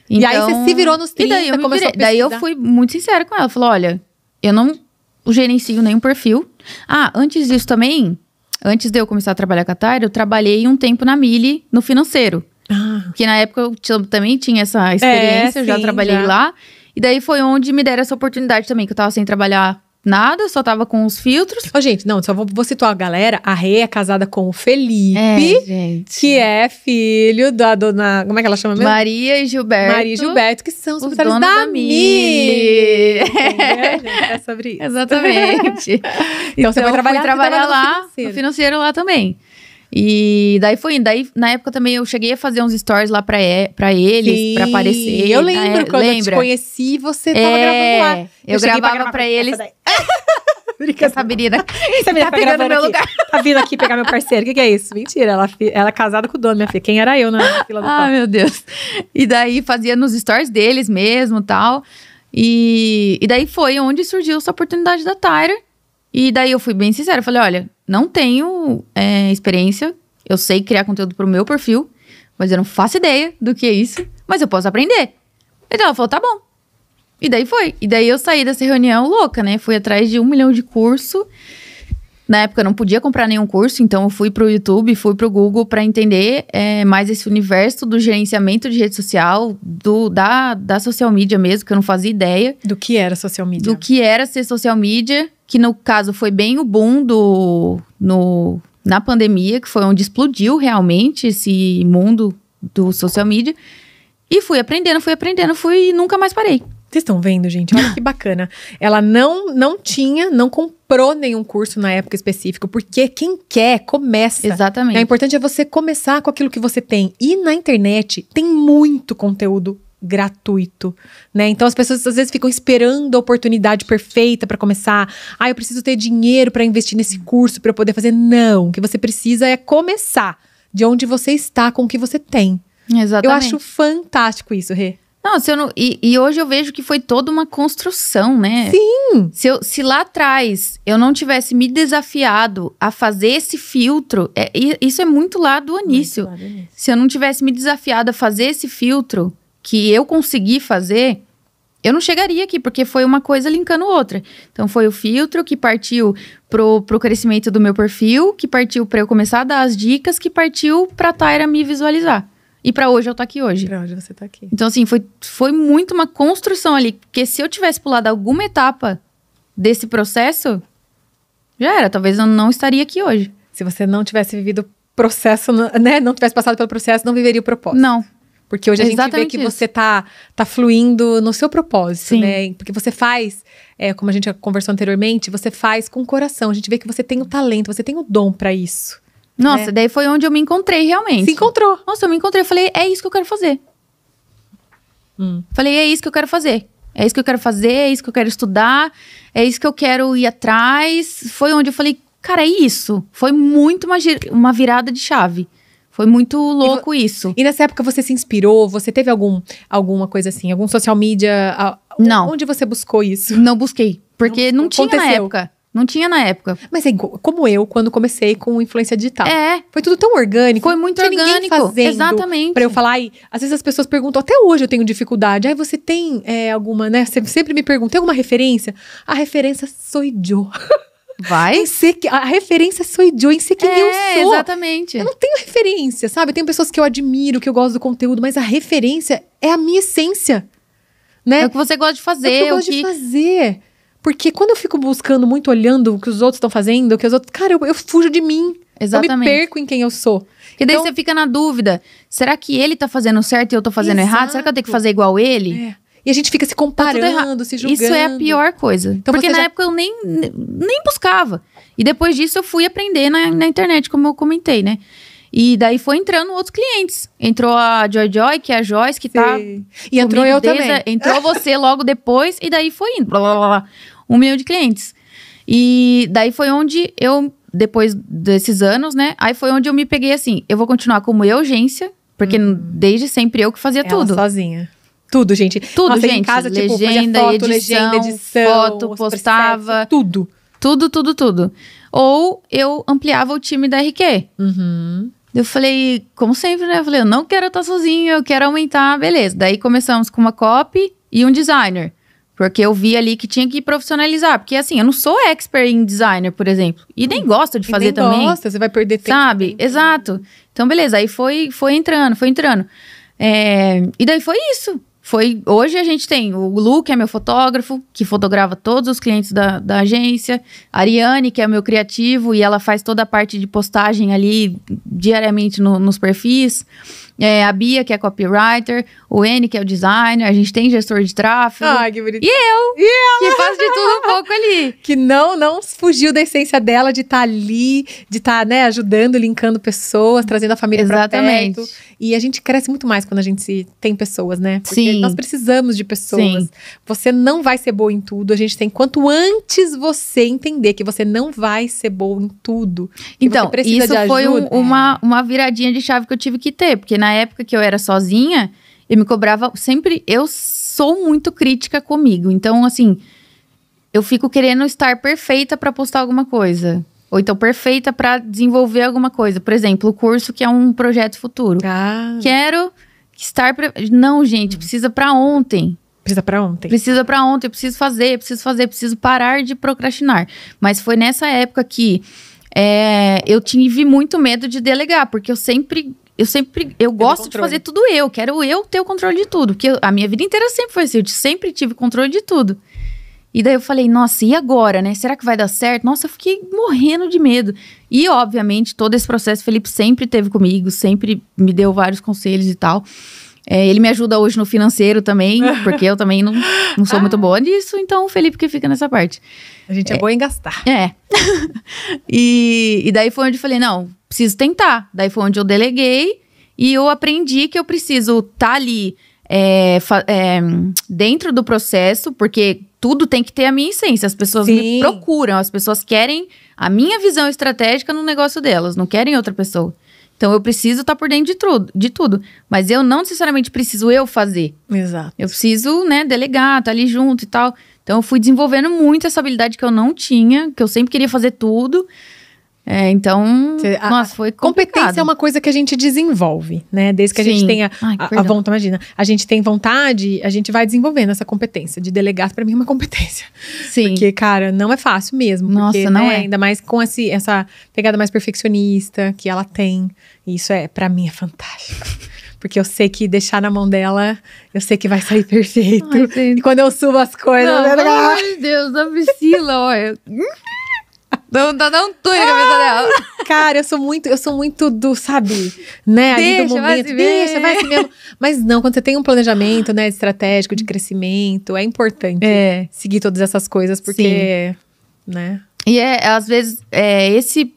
Então, e aí você se então, virou nos 30, e daí eu, virei, daí eu fui muito sincera com ela. Falou: olha, eu não gerencio nenhum perfil. Ah, antes disso também, antes de eu começar a trabalhar com a Tyra, eu trabalhei um tempo na Mili, no financeiro. Ah. Que na época eu também tinha essa experiência, é, eu sim, já trabalhei já. lá. E daí foi onde me deram essa oportunidade também, que eu tava sem trabalhar nada, só tava com os filtros. oh gente, não, só vou, vou situar a galera. A Rê é casada com o Felipe, é, que é filho da dona. Como é que ela chama mesmo? Maria e Gilberto. Maria e Gilberto, que são os, os donos da, da Mi. [LAUGHS] É, é sobre isso. Exatamente. então, [LAUGHS] então você vai então, trabalhar, foi trabalhar lá, no financeiro. no financeiro lá também. E daí foi indo. Daí, na época também, eu cheguei a fazer uns stories lá pra, e, é, pra eles, Sim, pra aparecer. Eu né? lembro né? quando Lembra? eu te conheci, você tava é, gravando lá. Eu, eu gravava pra, pra eles. Essa Sabrina. [LAUGHS] [LAUGHS] tá, tá pegando meu aqui. lugar. Tá vindo aqui pegar meu parceiro. O que, que, é isso? Mentira, ela, ela é casada com o dono, minha filha. Quem era eu na [LAUGHS] fila do Ah, meu Deus. E daí fazia nos stories deles mesmo e tal. E, e daí foi onde surgiu essa oportunidade da Tyra. E daí eu fui bem sincera. Falei, olha, não tenho é, experiência. Eu sei criar conteúdo pro meu perfil, mas eu não faço ideia do que é isso, mas eu posso aprender. Então ela falou, tá bom. E daí foi. E daí eu saí dessa reunião louca, né? Fui atrás de um milhão de curso. Na época eu não podia comprar nenhum curso, então eu fui pro YouTube, fui pro Google para entender é, mais esse universo do gerenciamento de rede social, do, da, da social media mesmo, que eu não fazia ideia. Do que era social media. Do que era ser social media que no caso foi bem o boom do, no, na pandemia, que foi onde explodiu realmente esse mundo do social media. E fui aprendendo, fui aprendendo, fui e nunca mais parei. Vocês estão vendo, gente? Olha que bacana. Ela não não tinha, não comprou nenhum curso na época específica, porque quem quer começa. Exatamente. O é importante é você começar com aquilo que você tem. E na internet tem muito conteúdo gratuito, né? Então as pessoas às vezes ficam esperando a oportunidade perfeita para começar. Ah, eu preciso ter dinheiro para investir nesse curso para poder fazer. Não, o que você precisa é começar de onde você está com o que você tem. Exatamente. Eu acho fantástico isso, Rê. Não, se eu não e, e, hoje eu vejo que foi toda uma construção, né? Sim! Se, eu, se lá atrás eu não tivesse me desafiado a fazer esse filtro, é, isso é muito lá do início. claro, é se eu não tivesse me desafiado a fazer esse filtro que eu consegui fazer, eu não chegaria aqui, porque foi uma coisa linkando outra. Então, foi o filtro que partiu pro, pro crescimento do meu perfil, que partiu para eu começar a dar as dicas, que partiu pra Taira me visualizar. E para hoje eu tô aqui hoje. Pra hoje você tá aqui. Então, assim, foi, foi muito uma construção ali. Porque se eu tivesse pulado alguma etapa desse processo, já era. Talvez eu não estaria aqui hoje. Se você não tivesse vivido processo, né? Não tivesse passado pelo processo, não viveria o propósito. Não. Porque hoje é a gente vê que isso. você tá, tá fluindo no seu propósito, Sim. né? Porque você faz, é, como a gente conversou anteriormente, você faz com o coração. A gente vê que você tem o talento, você tem o dom para isso. Nossa, né? daí foi onde eu me encontrei realmente. Se encontrou. Nossa, eu me encontrei. Eu falei, é isso que eu quero fazer. Hum. Falei, é isso que eu quero fazer. É isso que eu quero fazer, é isso que eu quero estudar, é isso que eu quero ir atrás. Foi onde eu falei, cara, é isso. Foi muito uma, uma virada de chave. Foi muito louco e isso. E nessa época você se inspirou? Você teve algum, alguma coisa assim? Algum social media? A, não. Onde você buscou isso? Não busquei. Porque não, não tinha aconteceu. na época. Não tinha na época. Mas é como eu, quando comecei com influência digital. É. Foi tudo tão orgânico. Foi muito orgânico. Fazendo exatamente. Pra eu falar, e às vezes as pessoas perguntam, até hoje eu tenho dificuldade. Aí você tem é, alguma, né? Você sempre me pergunta, tem alguma referência? A referência sou eu. [LAUGHS] Vai. Em que a referência sou eu, em Sick é, eu sou. exatamente. Eu não tenho referência, sabe? Eu tenho pessoas que eu admiro, que eu gosto do conteúdo, mas a referência é a minha essência, né? É o que você gosta de fazer. É o que eu é gosto que... de fazer. Porque quando eu fico buscando muito, olhando o que os outros estão fazendo, o que os outros... Cara, eu, eu fujo de mim. Exatamente. Eu me perco em quem eu sou. E daí então, você fica na dúvida: será que ele tá fazendo certo e eu tô fazendo exato. errado? Será que eu tenho que fazer igual ele? É. E a gente fica se comparando, tá se julgando. Isso é a pior coisa. Então Porque na já... época eu nem, nem buscava. E depois disso eu fui aprender na, na internet, como eu comentei, né? E daí foi entrando outros clientes. Entrou a Joy Joy, que é a Joyce, que tá Sim. tá. E entrou eu desde, também. Entrou você logo depois, e daí foi indo. Blá, blá, blá, blá, um milhão de clientes. E daí foi onde eu, depois desses anos, né? Aí foi onde eu me peguei assim: eu vou continuar como eu, agência, porque hum. desde sempre eu que fazia Ela tudo. sozinha. Tudo, gente. Tudo, Nossa, gente. Em casa, tipo, legenda, tipo, foto, edição, legenda, edição, foto, postava. Processos, tudo. Tudo, tudo, tudo. Ou eu ampliava o time da RQ. Uhum. Eu falei, como sempre, né? Eu falei, eu não quero estar sozinho, eu quero aumentar, beleza. Daí começamos com uma copy e um designer. Porque eu vi ali que tinha que profissionalizar. Porque assim, eu não sou expert em designer, por exemplo. E nem gosto de fazer e nem também. gosta, você vai perder tempo. Sabe? Exato. Então, beleza. Aí foi, foi entrando, foi entrando. É... E daí foi isso foi. Hoje a gente tem o Lu, que é meu fotógrafo, que fotografa todos os clientes da, da agência, a Ariane, que é meu criativo, e ela faz toda a parte de postagem ali diariamente no, nos perfis é, a Bia, que é copywriter, o N, que é o designer, a gente tem gestor de tráfego. Ai, que bonito. E eu, e ela? que faz de tudo um pouco ali. [LAUGHS] Que não, não fugiu da essência dela de estar tá ali, de estar, tá, né, ajudando, linkando pessoas, trazendo a família Exatamente. pra perto. E a gente cresce muito mais quando a gente se, tem pessoas, né? Porque Sim. nós precisamos de pessoas. Sim. Você não vai ser boa em tudo, a gente tem quanto antes você entender que você não vai ser boa em tudo. Então, isso foi um, uma, é. uma viradinha de chave que eu tive que ter, porque na época que eu era sozinha, eu me cobrava sempre. Eu sou muito crítica comigo. Então, assim, eu fico querendo estar perfeita para postar alguma coisa. Ou então perfeita para desenvolver alguma coisa. Por exemplo, o curso que é um projeto futuro. Ah. Quero estar. Pre... Não, gente, precisa para ontem. Precisa para ontem. Precisa para ontem, eu preciso fazer, eu preciso fazer, eu preciso parar de procrastinar. Mas foi nessa época que é, eu tive muito medo de delegar, porque eu sempre eu sempre. Eu gosto de fazer tudo eu. Quero eu ter o controle de tudo. Porque a minha vida inteira sempre foi assim. Eu sempre tive controle de tudo. E daí eu falei, nossa, e agora, né? Será que vai dar certo? Nossa, eu fiquei morrendo de medo. E, obviamente, todo esse processo, Felipe sempre teve comigo, sempre me deu vários conselhos e tal. É, ele me ajuda hoje no financeiro também, [LAUGHS] porque eu também não, não sou muito ah. boa nisso, então o Felipe que fica nessa parte. A gente é, é boa em gastar. É. [LAUGHS] e, e daí foi onde eu falei, não, preciso tentar. Daí foi onde eu deleguei e eu aprendi que eu preciso estar tá ali é, é, dentro do processo, porque tudo tem que ter a minha essência. As pessoas Sim. me procuram, as pessoas querem a minha visão estratégica no negócio delas, não querem outra pessoa. Então eu preciso estar tá por dentro de tudo, de tudo. Mas eu não necessariamente preciso eu fazer. Exato. Eu preciso, né, delegar, estar tá ali junto e tal. Então eu fui desenvolvendo muito essa habilidade que eu não tinha, que eu sempre queria fazer tudo. É, então, Cê, a, nossa, foi complicado. Competência é uma coisa que a gente desenvolve, né? Desde que Sim. a gente tenha Ai, a, a vontade, imagina, a gente tem vontade, a gente vai desenvolvendo essa competência. De delegar, para mim, é uma [LAUGHS] competência. Sim. Porque, cara, não é fácil mesmo. Nossa, porque, não né, é. Ainda mais com esse, essa pegada mais perfeccionista que ela tem. E isso, é para mim, é fantástico. [LAUGHS] porque eu sei que deixar na mão dela, eu sei que vai sair perfeito. Ai, e quando eu subo as coisas. Não, meu ah! Deus, a Priscila, olha. Não, não, não na cabeça ah! dela. [LAUGHS] Cara, eu sou muito, eu sou muito do, sabe, né? Deixa, ali do momento. Vai deixa, vai assim mesmo. Mas não, quando você tem um planejamento, né, estratégico de crescimento, é importante é. seguir todas essas coisas, porque, Sim. né? E é, às vezes, é, esse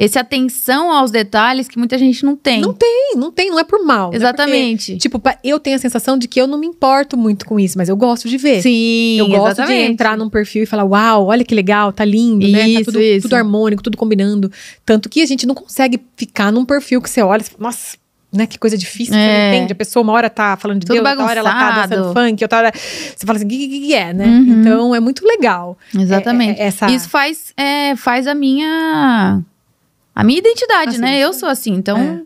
esse atenção aos detalhes que muita gente não tem. Não tem, não tem, não é por mal. Exatamente. Né? Porque, tipo, eu tenho a sensação de que eu não me importo muito com isso, mas eu gosto de ver. Sim, Eu gosto exatamente. de entrar num perfil e falar, uau, olha que legal, tá lindo, isso, né? Tá tudo, isso. tudo harmônico, tudo combinando. Tanto que a gente não consegue ficar num perfil que você olha e fala, nossa, né? Que coisa difícil, é. você não é. entende. A pessoa uma hora tá falando de Tudo Deus, bagunçado. outra hora ela tá dançando funk, outra hora. Você fala assim, o que, é, né? Uhum. Então é muito legal. Exatamente. É, é, essa... Isso faz, é, faz a minha a minha identidade, assim, né? Eu sou assim, então é.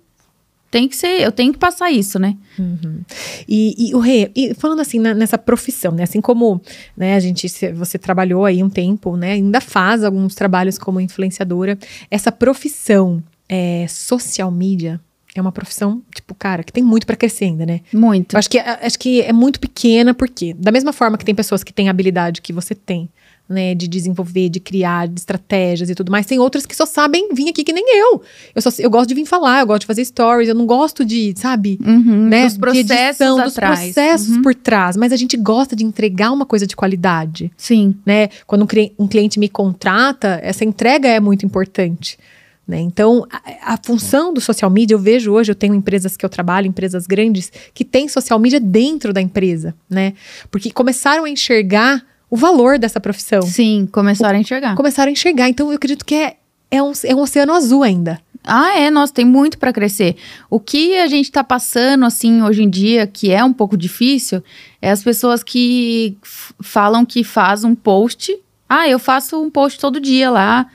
tem que ser, eu tenho que passar isso, né? Uhum. E, e, o Rê, e falando assim na, nessa profissão, né? Assim como né, a gente, você trabalhou aí um tempo, né? Ainda faz alguns trabalhos como influenciadora. Essa profissão é, social media é uma profissão, tipo, cara, que tem muito para crescer ainda, né? Muito. Eu acho que, é, acho que é muito pequena, porque da mesma forma que tem pessoas que têm habilidade que você tem, né, de desenvolver, de criar, de estratégias e tudo mais. Tem outras que só sabem vir aqui que nem eu. Eu só eu gosto de vir falar, eu gosto de fazer stories, eu não gosto de, sabe, uhum, né, dos processos edição, dos atrás. processos uhum. por trás, mas a gente gosta de entregar uma coisa de qualidade. Sim. Né? Quando um, um cliente me contrata, essa entrega é muito importante. Né? Então, a, a, função do social media, eu vejo hoje, eu tenho empresas que eu trabalho, empresas grandes, que têm social media dentro da empresa, né? Porque começaram a enxergar o valor dessa profissão. Sim, começaram o, a enxergar. Começaram a enxergar. Então, eu acredito que é, é, um, é um oceano azul ainda. Ah, é, nossa, tem muito para crescer. O que a gente está passando, assim, hoje em dia, que é um pouco difícil, é as pessoas que falam que faz um post. Ah, eu faço um post todo dia lá.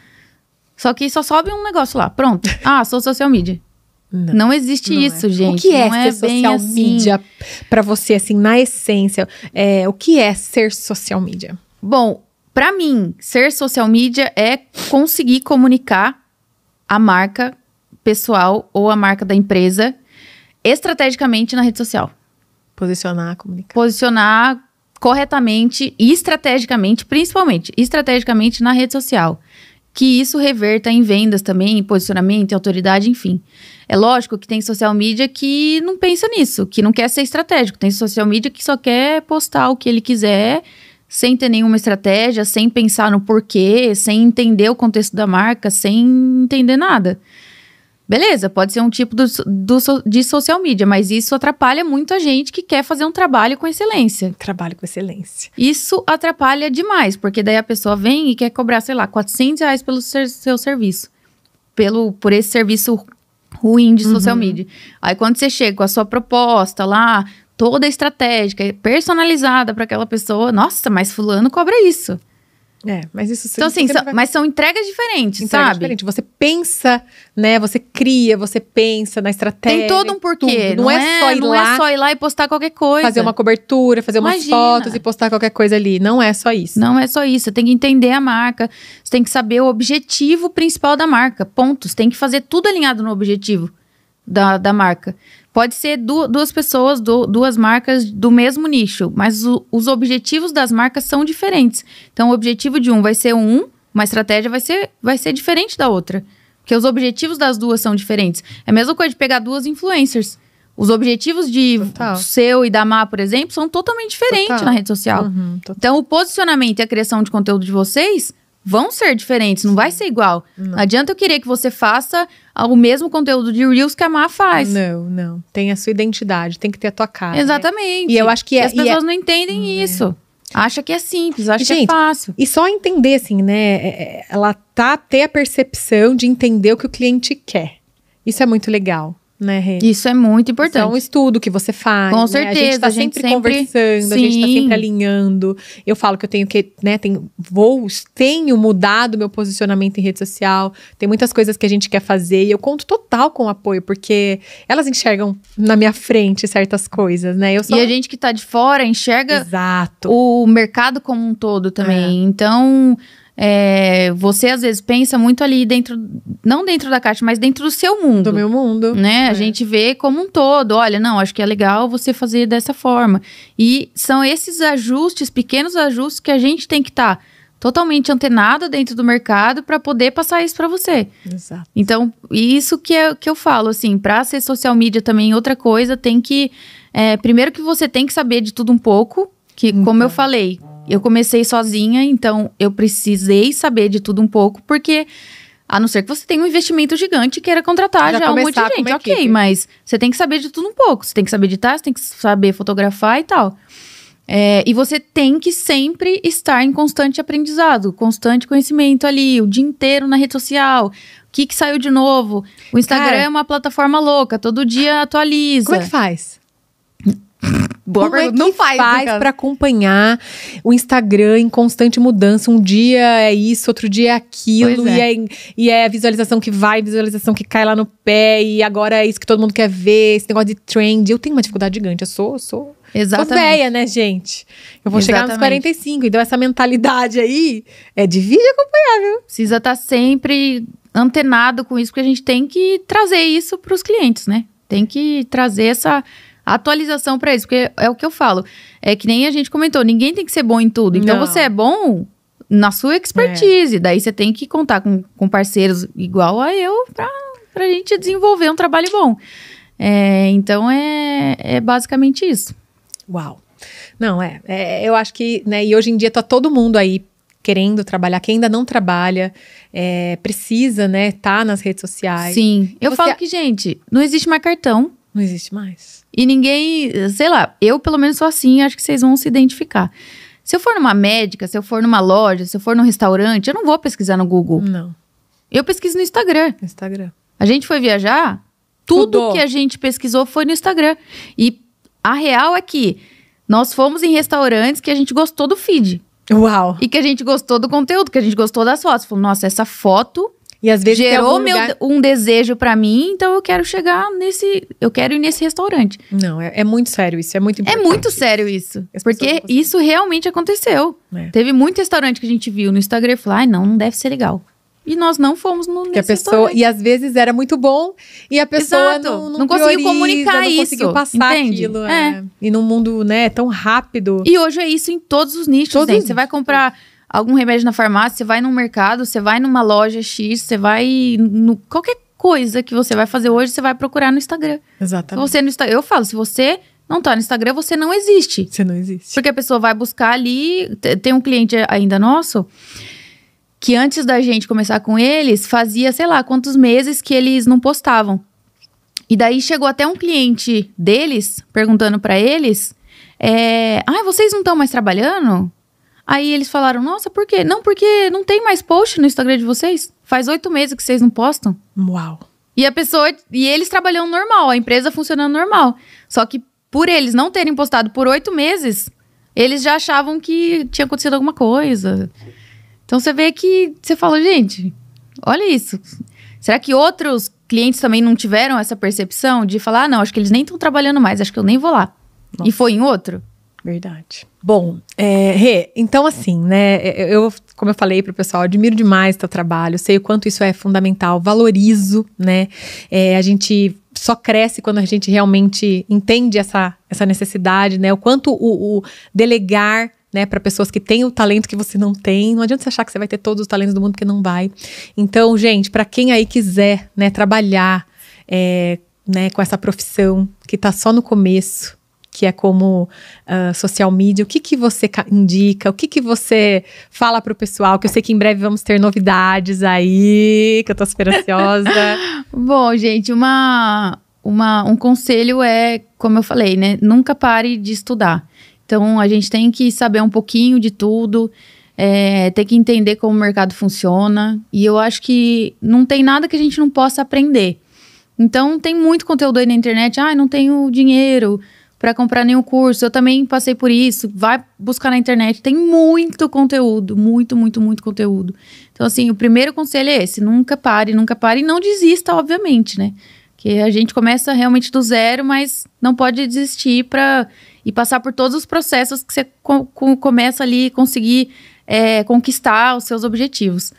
Só que só sobe um negócio lá, pronto. Ah, sou social media. Não, não existe não é. isso, é. gente. O que é não ser é social assim. media para você, assim, na essência? É, o que é ser social media? Bom, para mim, ser social media é conseguir comunicar a marca pessoal ou a marca da empresa estrategicamente na rede social. Posicionar, comunicar. Posicionar corretamente e estrategicamente, principalmente estrategicamente na rede social que isso reverta em vendas também, em posicionamento, em autoridade, enfim. É lógico que tem social media que não pensa nisso, que não quer ser estratégico. Tem social media que só quer postar o que ele quiser, sem ter nenhuma estratégia, sem pensar no porquê, sem entender o contexto da marca, sem entender nada. Beleza, pode ser um tipo do, do, de social media, mas isso atrapalha muito a gente que quer fazer um trabalho com excelência. Trabalho com excelência. Isso atrapalha demais, porque daí a pessoa vem e quer cobrar, sei lá, 400 reais pelo ser, seu serviço. Pelo, por esse serviço ruim de uhum. social media. Aí quando você chega com a sua proposta lá, toda estratégica, personalizada para aquela pessoa, nossa, mas fulano cobra isso. É, mas isso Então, assim, são, vai... mas são entregas diferentes, Entrega sabe? Diferentes. Você pensa, né? Você cria, você pensa na estratégia. Tem todo um porquê. Não, não, é, é? só ir não é lá. É só ir lá e postar qualquer coisa. Fazer uma cobertura, fazer Imagina. umas fotos e postar qualquer coisa ali. Não é só isso. Não é só isso. Você tem que entender a marca. Você tem que saber o objetivo principal da marca. Pontos. Tem que fazer tudo alinhado no objetivo da, da marca. Pode ser du duas pessoas, du duas marcas do mesmo nicho, mas os objetivos das marcas são diferentes. Então, o objetivo de um vai ser um, uma estratégia vai ser, vai ser diferente da outra. Porque os objetivos das duas são diferentes. É a mesma coisa de pegar duas influencers. Os objetivos de total. seu e da Má, por exemplo, são totalmente diferentes total. na rede social. Uhum, então, o posicionamento e a criação de conteúdo de vocês vão ser diferentes, não vai ser igual. Não. não. adianta eu querer que você faça o mesmo conteúdo de Reels que a Má faz. Não, não. Tem a sua identidade, tem que ter a tua cara. Né? Exatamente. Né? E eu acho que é, e as é- pessoas é... não entendem é. isso. Acha que é simples, acha Gente, que é fácil. E só entender, assim, né? É, ela tá ter a percepção de entender o que o cliente quer. Isso é muito legal né, Rê? Isso é muito importante. Isso é um estudo que você faz. Com né? Tá certeza. A gente está sempre, sempre, conversando, sim. a gente está sempre alinhando. Eu falo que eu tenho que, né, tenho voos, tenho mudado meu posicionamento em rede social. Tem muitas coisas que a gente quer fazer e eu conto total com o apoio, porque elas enxergam na minha frente certas coisas, né? Eu só... E a gente que está de fora enxerga Exato. o mercado como um todo também. É. Então, é, você às vezes pensa muito ali dentro, não dentro da caixa, mas dentro do seu mundo. Do meu mundo. Né? É. A gente vê como um todo. Olha, não, acho que é legal você fazer dessa forma. E são esses ajustes, pequenos ajustes, que a gente tem que estar. Tá totalmente antenado dentro do mercado para poder passar isso para você. Exato. Então, isso que, é, que eu falo, assim, para ser social media também, outra coisa, tem que. É, primeiro que você tem que saber de tudo um pouco, que, então. como eu uhum. falei, eu comecei sozinha, então eu precisei saber de tudo um pouco, porque a não ser que você tenha um investimento gigante e queira contratar já, já um monte de gente, ok, mas você tem que saber de tudo um pouco. Você tem que saber editar, você tem que saber fotografar e tal. É, e você tem que sempre estar em constante aprendizado, constante conhecimento ali, o dia inteiro na rede social. O que, que saiu de novo? O Instagram Cara, é uma plataforma louca, todo dia atualiza. Como é que faz? Blogger Como é não faz. faz para acompanhar o Instagram em constante mudança. Um dia é isso, outro dia é aquilo. É. E, é, é e é a visualização que vai, visualização que cai lá no pé. E agora é isso que todo mundo quer ver. Esse negócio de trend. Eu tenho uma dificuldade gigante. Eu sou, sou Exatamente. Tô né, gente? Eu vou Exatamente. chegar nos 45, então essa mentalidade aí é de vir e acompanhar, viu? Precisa estar tá sempre antenado com isso, porque a gente tem que trazer isso para os clientes, né? Tem que trazer essa, atualização para isso, porque é o que eu falo. É que nem a gente comentou, ninguém tem que ser bom em tudo. Então Não. você é bom na sua expertise. É. Daí você tem que contar com, com parceiros igual a eu para a gente desenvolver um trabalho bom. É, então é, é basicamente isso. Uau! Não, é, é. eu acho que, né, e hoje em dia tá todo mundo aí querendo trabalhar, quem ainda não trabalha, é, precisa, né, tá nas redes sociais. Sim, eu Você... falo que, gente, não existe mais cartão. Não existe mais. E ninguém, sei lá, eu pelo menos sou assim, acho que vocês vão se identificar. Se eu for numa médica, se eu for numa loja, se eu for num restaurante, eu não vou pesquisar no Google. Não. Eu pesquiso no Instagram. Instagram. A gente foi viajar, tudo que a gente pesquisou foi no Instagram. E a real é que nós fomos em restaurantes que a gente gostou do feed. Uau! E que a gente gostou do conteúdo, que a gente gostou das fotos. Falou, nossa, essa foto e às vezes gerou meu, lugar... um desejo para mim, então eu quero chegar nesse, eu quero ir nesse restaurante. Não, é, é muito sério isso, é muito é importante. É muito sério isso, isso. porque isso realmente aconteceu. É. Teve muito restaurante que a gente viu no Instagram e falou: "Ai, ah, não, não deve ser legal". E nós não fomos no restaurante a pessoa E às vezes era muito bom e a pessoa Exato. não, não, não prioriza, conseguiu comunicar não isso. Não conseguiu passar entende? aquilo. É. é. E num mundo né, tão rápido. E hoje é isso em todos os nichos, todos gente. Você vai comprar algum remédio na farmácia, você vai no mercado, você vai numa loja X, você vai no qualquer coisa que você vai fazer hoje, você vai procurar no Instagram. Exatamente. você no Instagram, eu falo, se você não tá no Instagram, você não existe. Você não existe. Porque a pessoa vai buscar ali, tem um cliente ainda nosso, que antes da gente começar com eles, fazia sei lá quantos meses que eles não postavam. E daí chegou até um cliente deles perguntando para eles: é, Ah, vocês não estão mais trabalhando? Aí eles falaram, nossa, por quê? Não, porque não tem mais post no Instagram de vocês. Faz oito meses que vocês não postam. Uau. E a pessoa. E eles trabalhando normal, a empresa funcionando normal. Só que por eles não terem postado por oito meses, eles já achavam que tinha acontecido alguma coisa. Então você vê que você fala, gente, olha isso. Será que outros clientes também não tiveram essa percepção de falar, ah, não, acho que eles nem estão trabalhando mais, acho que eu nem vou lá. Nossa. E foi em outro? Verdade. Bom, é, Rê, então assim, né? É, eu, como eu falei para o pessoal, admiro demais teu trabalho, sei o quanto isso é fundamental, valorizo, né? É, a gente só cresce quando a gente realmente entende essa, essa necessidade, né? O quanto o, o delegar né, para pessoas que têm o talento que você não tem. Não adianta você achar que você vai ter todos os talentos do mundo que não vai. Então, gente, para quem aí quiser, né, trabalhar é, né, com essa profissão que está só no começo, que é como uh, social media, o que, que você indica, o que, que você fala para o pessoal, que eu sei que em breve vamos ter novidades aí, que eu tô super ansiosa. [LAUGHS] Bom, gente, uma, uma, um conselho é, como eu falei, né, nunca pare de estudar. Então, a gente tem que saber um pouquinho de tudo, é, tem que entender como o mercado funciona, e eu acho que não tem nada que a gente não possa aprender. Então, tem muito conteúdo aí na internet, ah, não tenho dinheiro, para comprar nenhum curso. Eu também passei por isso. Vai buscar na internet. Tem muito conteúdo, muito, muito, muito conteúdo. Então, assim, o primeiro conselho é esse: nunca pare, nunca pare e não desista, obviamente, né? Que a gente começa realmente do zero, mas não pode desistir para e passar por todos os processos que você começa ali e conseguir é, conquistar os seus objetivos.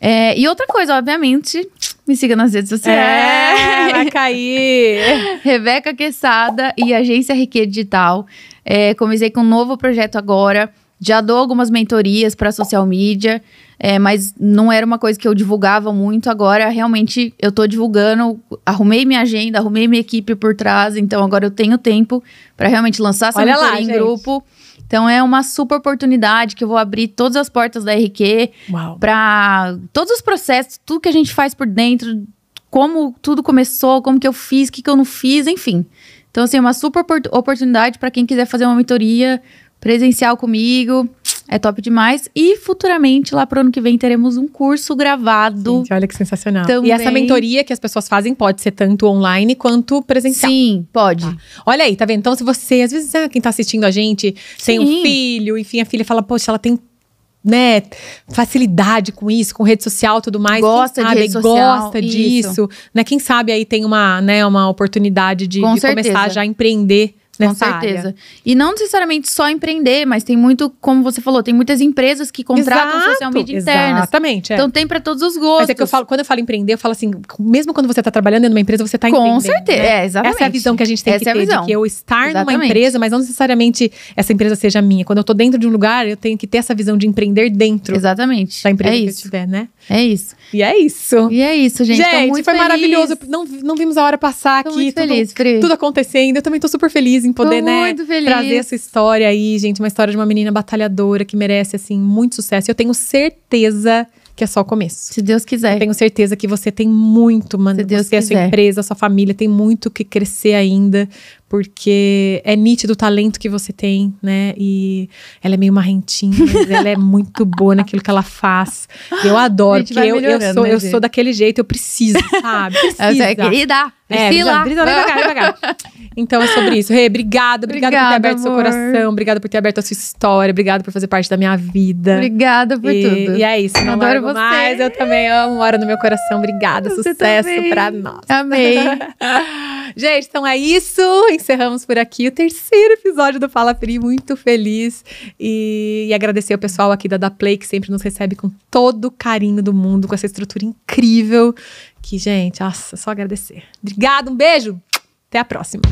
É, e outra coisa, obviamente, me siga nas redes sociais. É cair [LAUGHS] Rebeca Queçada e Agência Riquet Digital. É, comecei com um novo projeto agora. Já dou algumas mentorias para social media, é, mas não era uma coisa que eu divulgava muito. Agora, realmente, eu estou divulgando, arrumei minha agenda, arrumei minha equipe por trás, então agora eu tenho tempo para realmente lançar essa Olha lá, em gente. grupo. Então é uma super oportunidade que eu vou abrir todas as portas da RQ para todos os processos, tudo que a gente faz por dentro, como tudo começou, como que eu fiz, o que, que eu não fiz, enfim. Então, assim, é uma super oportunidade para quem quiser fazer uma mentoria presencial comigo. É top demais. E futuramente, lá pro ano que vem, teremos um curso gravado. Gente, olha que sensacional. Também. E essa mentoria que as pessoas fazem pode ser tanto online quanto presencial. Sim, pode. Tá. Olha aí, tá vendo? Então, se você, às vezes, ah, quem tá assistindo a gente Sim. tem um filho, enfim, a filha fala, poxa, ela tem né, facilidade com isso, com rede social e tudo mais. Gosta quem sabe, de rede social, gosta disso, né? Quem sabe aí tem uma, né, uma oportunidade de, de começar já a empreender com certeza. E não necessariamente só empreender, mas tem muito, como você falou, tem muitas empresas que contratam Exato, social media internas. Exatamente. É. Então tem para todos os gostos. Mas é que eu falo, quando eu falo empreender, eu falo assim, mesmo quando você está trabalhando numa empresa, você está empreendendo. Com certeza, né? é, exatamente. Essa é a visão que a gente tem Essa que é ter, visão. de que eu estar exatamente. numa empresa, mas não necessariamente essa empresa seja minha. Quando eu estou dentro de um lugar, eu tenho que ter essa visão de empreender dentro. Exatamente. Da empresa é que isso. eu tiver, né? É isso. E é isso. E é isso, gente. Gente, foi feliz. maravilhoso. Não, não vimos a hora passar tô aqui. Muito tudo, feliz, Pri. Tudo acontecendo. Eu também estou super feliz, em poder, Tô né, trazer essa história aí, gente, uma história de uma menina batalhadora que merece assim muito sucesso. Eu tenho certeza que é só o começo. Se Deus quiser. Eu tenho certeza que você tem muito, mano. Se Deus você, quiser. a sua empresa, a sua família tem muito que crescer ainda, porque é nítido o talento que você tem, né? E ela é meio marrentinha, mas [LAUGHS] ela é muito boa naquilo que ela faz. E eu adoro, porque eu, eu, sou, né, eu sou daquele jeito, eu preciso, sabe? [LAUGHS] É, é Precisa. É, querida, Priscila. É, vem cá, vem cá. Então é sobre isso. Rê, obrigada, obrigada, por ter aberto amor. seu coração, obrigada por ter aberto a sua história, obrigada por fazer parte da minha vida. Obrigada por e, tudo. E é isso, não adoro você. mais, eu também amo, Moro no meu coração. Obrigada, você sucesso também. pra nós. Amém. [LAUGHS] gente, então é isso encerramos por aqui o terceiro episódio do Fala Free. Muito feliz e, e agradecer o pessoal aqui da Da Play, que sempre nos recebe com todo o carinho do mundo, com essa estrutura incrível. Que, gente, nossa, só agradecer. obrigado um beijo. Até a próxima.